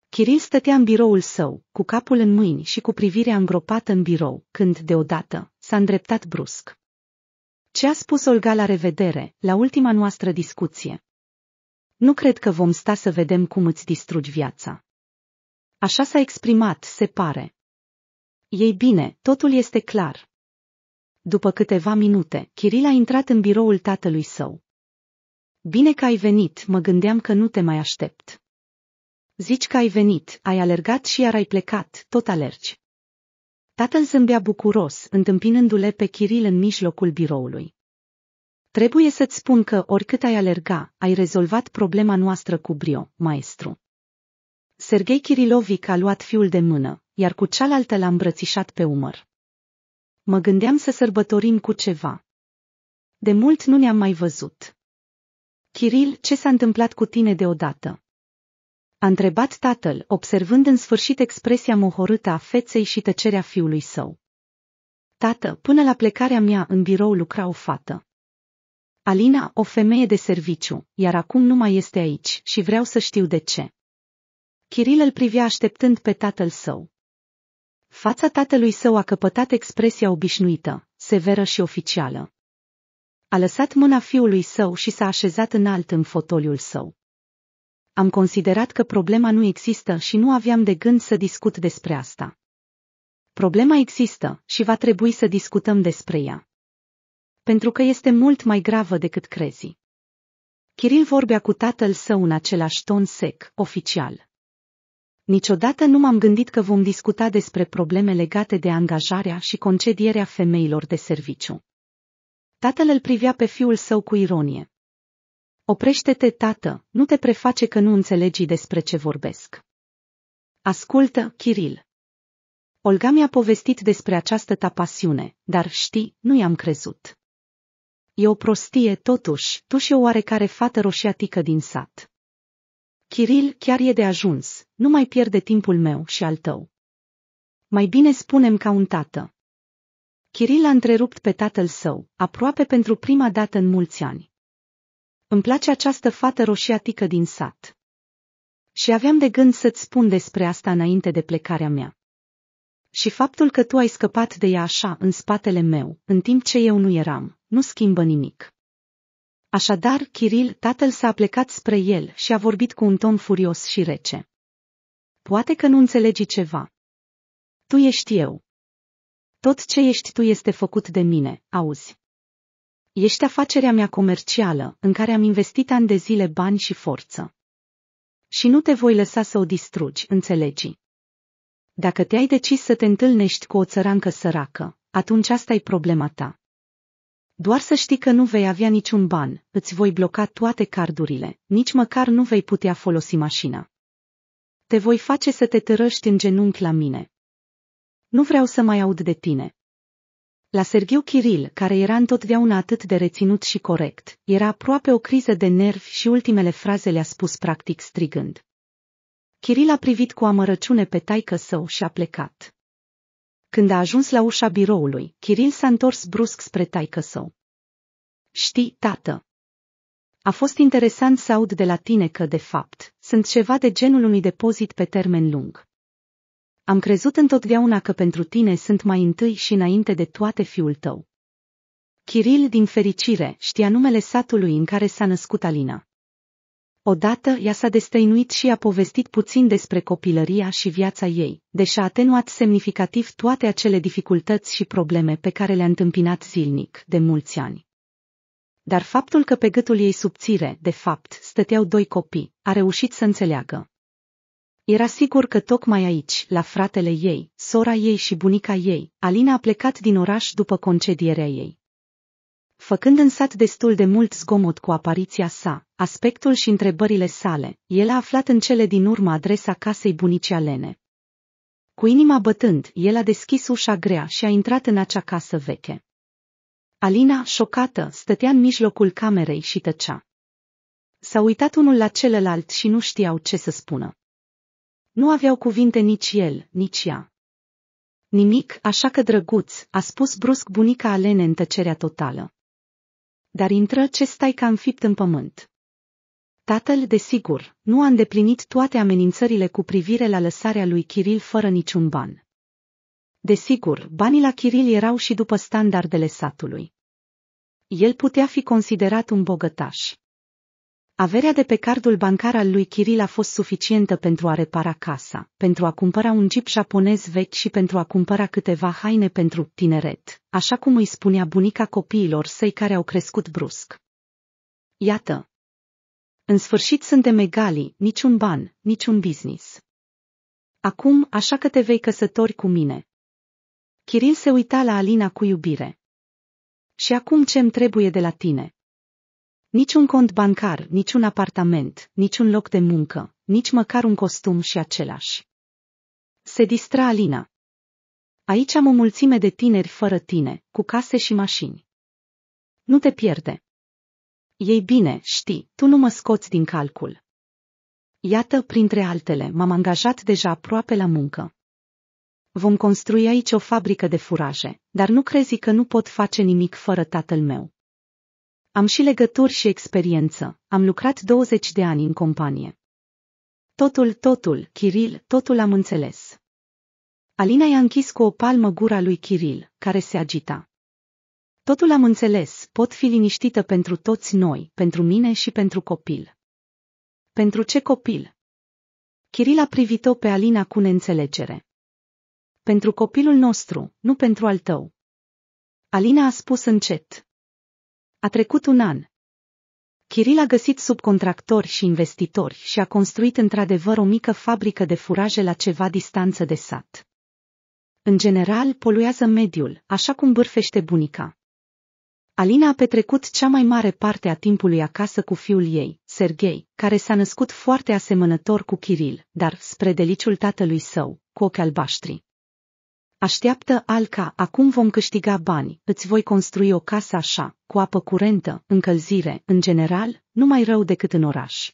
Kiril stătea în biroul său, cu capul în mâini și cu privirea îngropată în birou, când, deodată, s-a îndreptat brusc. Ce a spus Olga la revedere, la ultima noastră discuție? nu cred că vom sta să vedem cum îți distrugi viața. Așa s-a exprimat, se pare. Ei bine, totul este clar. După câteva minute, Kiril a intrat în biroul tatălui său. Bine că ai venit, mă gândeam că nu te mai aștept. Zici că ai venit, ai alergat și iar ai plecat, tot alergi. Tatăl zâmbea bucuros, întâmpinându-le pe Kiril în mijlocul biroului. Trebuie să-ți spun că, oricât ai alerga, ai rezolvat problema noastră cu brio, maestru. Sergei Kirilovic a luat fiul de mână, iar cu cealaltă l-a îmbrățișat pe umăr. Mă gândeam să sărbătorim cu ceva. De mult nu ne-am mai văzut. Kiril, ce s-a întâmplat cu tine deodată? A întrebat tatăl, observând în sfârșit expresia mohorâtă a feței și tăcerea fiului său. Tată, până la plecarea mea în birou lucra o fată. Alina, o femeie de serviciu, iar acum nu mai este aici și vreau să știu de ce. Kiril îl privea așteptând pe tatăl său. Fața tatălui său a căpătat expresia obișnuită, severă și oficială. A lăsat mâna fiului său și s-a așezat înalt în fotoliul său. Am considerat că problema nu există și nu aveam de gând să discut despre asta. Problema există și va trebui să discutăm despre ea pentru că este mult mai gravă decât crezi. Kiril vorbea cu tatăl său în același ton sec, oficial. Niciodată nu m-am gândit că vom discuta despre probleme legate de angajarea și concedierea femeilor de serviciu. Tatăl îl privea pe fiul său cu ironie. Oprește-te, tată, nu te preface că nu înțelegi despre ce vorbesc. Ascultă, Kiril. Olga mi-a povestit despre această ta pasiune, dar știi, nu i-am crezut. E o prostie totuși, tu și o oarecare fată roșiatică din sat. Chiril chiar e de ajuns, nu mai pierde timpul meu și al tău. Mai bine spunem ca un tată. Chiril a întrerupt pe tatăl său, aproape pentru prima dată în mulți ani. Îmi place această fată roșiatică din sat. Și aveam de gând să-ți spun despre asta înainte de plecarea mea. Și faptul că tu ai scăpat de ea așa, în spatele meu, în timp ce eu nu eram, nu schimbă nimic. Așadar, Kiril, tatăl s-a plecat spre el și a vorbit cu un ton furios și rece. Poate că nu înțelegi ceva. Tu ești eu. Tot ce ești tu este făcut de mine, auzi. Ești afacerea mea comercială, în care am investit ani de zile bani și forță. Și nu te voi lăsa să o distrugi, înțelegi? Dacă te-ai decis să te întâlnești cu o țărancă săracă, atunci asta e problema ta. Doar să știi că nu vei avea niciun ban, îți voi bloca toate cardurile, nici măcar nu vei putea folosi mașina. Te voi face să te târăști în genunchi la mine. Nu vreau să mai aud de tine. La Sergiu Chiril, care era întotdeauna atât de reținut și corect, era aproape o criză de nervi și ultimele fraze le-a spus practic strigând. Chiril a privit cu amărăciune pe taică său și a plecat. Când a ajuns la ușa biroului, Chiril s-a întors brusc spre taică său. Știi, tată. A fost interesant să aud de la tine că, de fapt, sunt ceva de genul unui depozit pe termen lung. Am crezut întotdeauna că pentru tine sunt mai întâi și înainte de toate fiul tău. Chiril, din fericire, știa numele satului în care s-a născut Alina. Odată ea s-a destăinuit și a povestit puțin despre copilăria și viața ei, deși a atenuat semnificativ toate acele dificultăți și probleme pe care le-a întâmpinat zilnic de mulți ani. Dar faptul că pe gâtul ei subțire, de fapt, stăteau doi copii, a reușit să înțeleagă. Era sigur că tocmai aici, la fratele ei, sora ei și bunica ei, Alina a plecat din oraș după concedierea ei. Făcând în sat destul de mult zgomot cu apariția sa, aspectul și întrebările sale, el a aflat în cele din urmă adresa casei bunicii Alene. Cu inima bătând, el a deschis ușa grea și a intrat în acea casă veche. Alina, șocată, stătea în mijlocul camerei și tăcea. S-au uitat unul la celălalt și nu știau ce să spună. Nu aveau cuvinte nici el, nici ea. Nimic, așa că drăguț, a spus brusc bunica Alene în tăcerea totală dar intră ce stai ca înfipt în pământ. Tatăl, desigur, nu a îndeplinit toate amenințările cu privire la lăsarea lui Chiril fără niciun ban. Desigur, banii la Chiril erau și după standardele satului. El putea fi considerat un bogătaș. Averea de pe cardul bancar al lui Kiril a fost suficientă pentru a repara casa, pentru a cumpăra un jeep japonez vechi și pentru a cumpăra câteva haine pentru tineret, așa cum îi spunea bunica copiilor săi care au crescut brusc. Iată! În sfârșit suntem egali, niciun ban, niciun business. Acum, așa că te vei căsători cu mine. Kiril se uita la Alina cu iubire. Și acum ce-mi trebuie de la tine? Niciun cont bancar, niciun apartament, niciun loc de muncă, nici măcar un costum și același. Se distra Alina. Aici am o mulțime de tineri fără tine, cu case și mașini. Nu te pierde. Ei bine, știi, tu nu mă scoți din calcul. Iată, printre altele, m-am angajat deja aproape la muncă. Vom construi aici o fabrică de furaje, dar nu crezi că nu pot face nimic fără tatăl meu. Am și legături și experiență, am lucrat 20 de ani în companie. Totul, totul, Kiril, totul am înțeles. Alina i-a închis cu o palmă gura lui Kiril, care se agita. Totul am înțeles, pot fi liniștită pentru toți noi, pentru mine și pentru copil. Pentru ce copil? Kiril a privit-o pe Alina cu neînțelegere. Pentru copilul nostru, nu pentru al tău. Alina a spus încet. A trecut un an. Kiril a găsit subcontractori și investitori și a construit într-adevăr o mică fabrică de furaje la ceva distanță de sat. În general, poluează mediul, așa cum bârfește bunica. Alina a petrecut cea mai mare parte a timpului acasă cu fiul ei, Serghei, care s-a născut foarte asemănător cu Kiril, dar, spre deliciul tatălui său, cu ochi albaștri. Așteaptă Alca, acum vom câștiga bani, îți voi construi o casă așa, cu apă curentă, încălzire, în general, nu mai rău decât în oraș.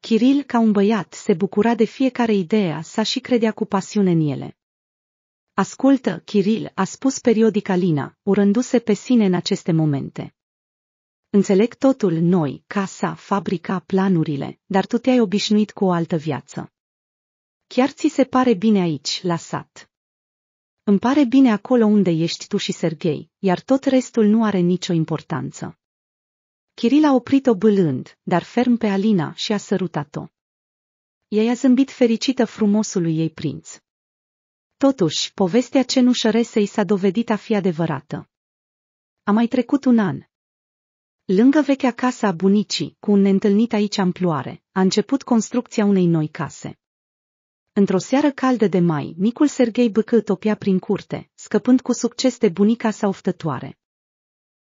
Chiril, ca un băiat, se bucura de fiecare idee sa și credea cu pasiune în ele. Ascultă, Chiril, a spus periodic Alina, urându-se pe sine în aceste momente. Înțeleg totul noi, casa, fabrica, planurile, dar tu te-ai obișnuit cu o altă viață. Chiar ți se pare bine aici, la sat. Îmi pare bine acolo unde ești tu și Serghei, iar tot restul nu are nicio importanță. Kiril a oprit-o bâlând, dar ferm pe Alina și a sărutat-o. Ea i-a zâmbit fericită frumosului ei prinț. Totuși, povestea cenușăresei s-a dovedit a fi adevărată. A mai trecut un an. Lângă vechea casa a bunicii, cu un neîntâlnit aici amploare, a început construcția unei noi case. Într-o seară caldă de mai, micul Serghei Băcă topia prin curte, scăpând cu succes de bunica sa oftătoare.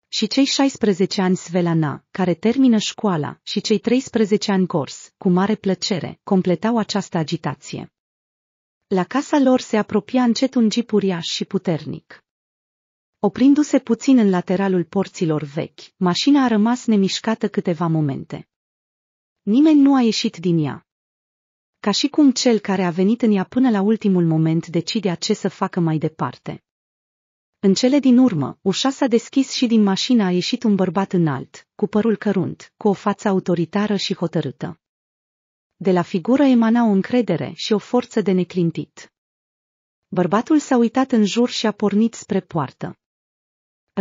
Și cei 16 ani Svelana, care termină școala, și cei 13 ani Gors, cu mare plăcere, completau această agitație. La casa lor se apropia încet un jeep uriaș și puternic. Oprindu-se puțin în lateralul porților vechi, mașina a rămas nemișcată câteva momente. Nimeni nu a ieșit din ea, ca și cum cel care a venit în ea până la ultimul moment decidea ce să facă mai departe. În cele din urmă, ușa s-a deschis și din mașină a ieșit un bărbat înalt, cu părul cărunt, cu o față autoritară și hotărâtă. De la figură emana o încredere și o forță de neclintit. Bărbatul s-a uitat în jur și a pornit spre poartă.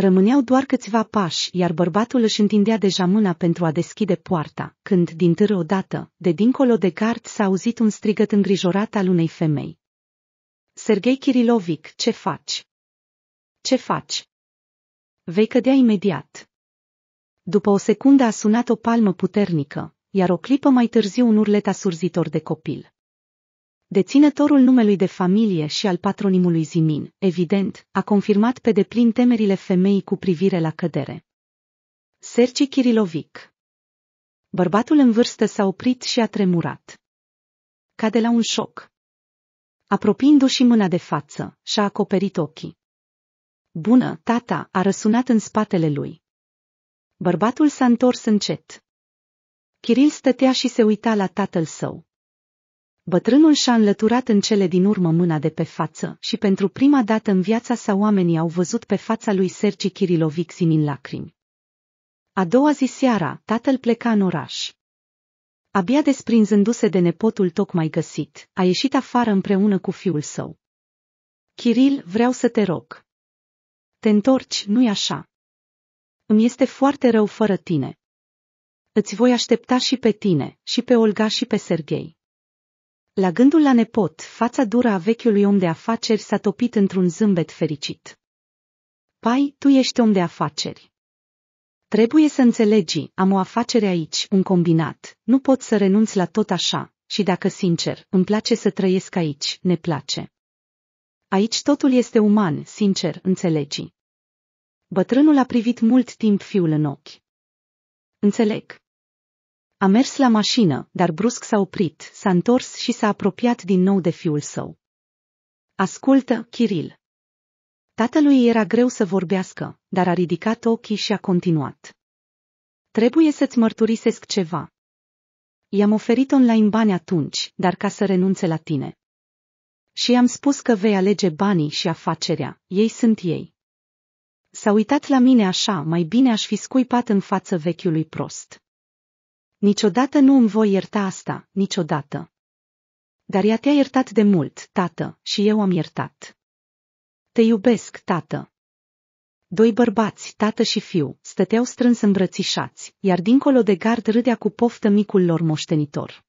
Rămâneau doar câțiva pași, iar bărbatul își întindea deja mâna pentru a deschide poarta, când, din târă odată, de dincolo de gard s-a auzit un strigăt îngrijorat al unei femei. Sergei Kirilovic, ce faci? Ce faci? Vei cădea imediat. După o secundă a sunat o palmă puternică, iar o clipă mai târziu un urlet asurzitor de copil. Deținătorul numelui de familie și al patronimului Zimin, evident, a confirmat pe deplin temerile femeii cu privire la cădere. Sergi Kirilovic Bărbatul în vârstă s-a oprit și a tremurat. Ca de la un șoc. Apropiindu-și mâna de față, și-a acoperit ochii. Bună, tata, a răsunat în spatele lui. Bărbatul s-a întors încet. Kiril stătea și se uita la tatăl său. Bătrânul și-a înlăturat în cele din urmă mâna de pe față și pentru prima dată în viața sa oamenii au văzut pe fața lui Sergi Kirilovic sinin lacrimi. A doua zi seara, tatăl pleca în oraș. Abia desprinzându-se de nepotul tocmai găsit, a ieșit afară împreună cu fiul său. Kiril, vreau să te rog. Te întorci, nu-i așa? Îmi este foarte rău fără tine. Îți voi aștepta și pe tine, și pe Olga și pe Serghei. La gândul la nepot, fața dură a vechiului om de afaceri s-a topit într-un zâmbet fericit. Pai, tu ești om de afaceri. Trebuie să înțelegi, am o afacere aici, un combinat, nu pot să renunț la tot așa, și dacă sincer, îmi place să trăiesc aici, ne place. Aici totul este uman, sincer, înțelegi. Bătrânul a privit mult timp fiul în ochi. Înțeleg. A mers la mașină, dar brusc s-a oprit, s-a întors și s-a apropiat din nou de fiul său. Ascultă, Kiril. Tatălui era greu să vorbească, dar a ridicat ochii și a continuat. Trebuie să-ți mărturisesc ceva. I-am oferit online bani atunci, dar ca să renunțe la tine. Și i-am spus că vei alege banii și afacerea, ei sunt ei. S-a uitat la mine așa, mai bine aș fi scuipat în față vechiului prost. Niciodată nu îmi voi ierta asta, niciodată. Dar ea te-a iertat de mult, tată, și eu am iertat. Te iubesc, tată. Doi bărbați, tată și fiu, stăteau strâns îmbrățișați, iar dincolo de gard râdea cu poftă micul lor moștenitor.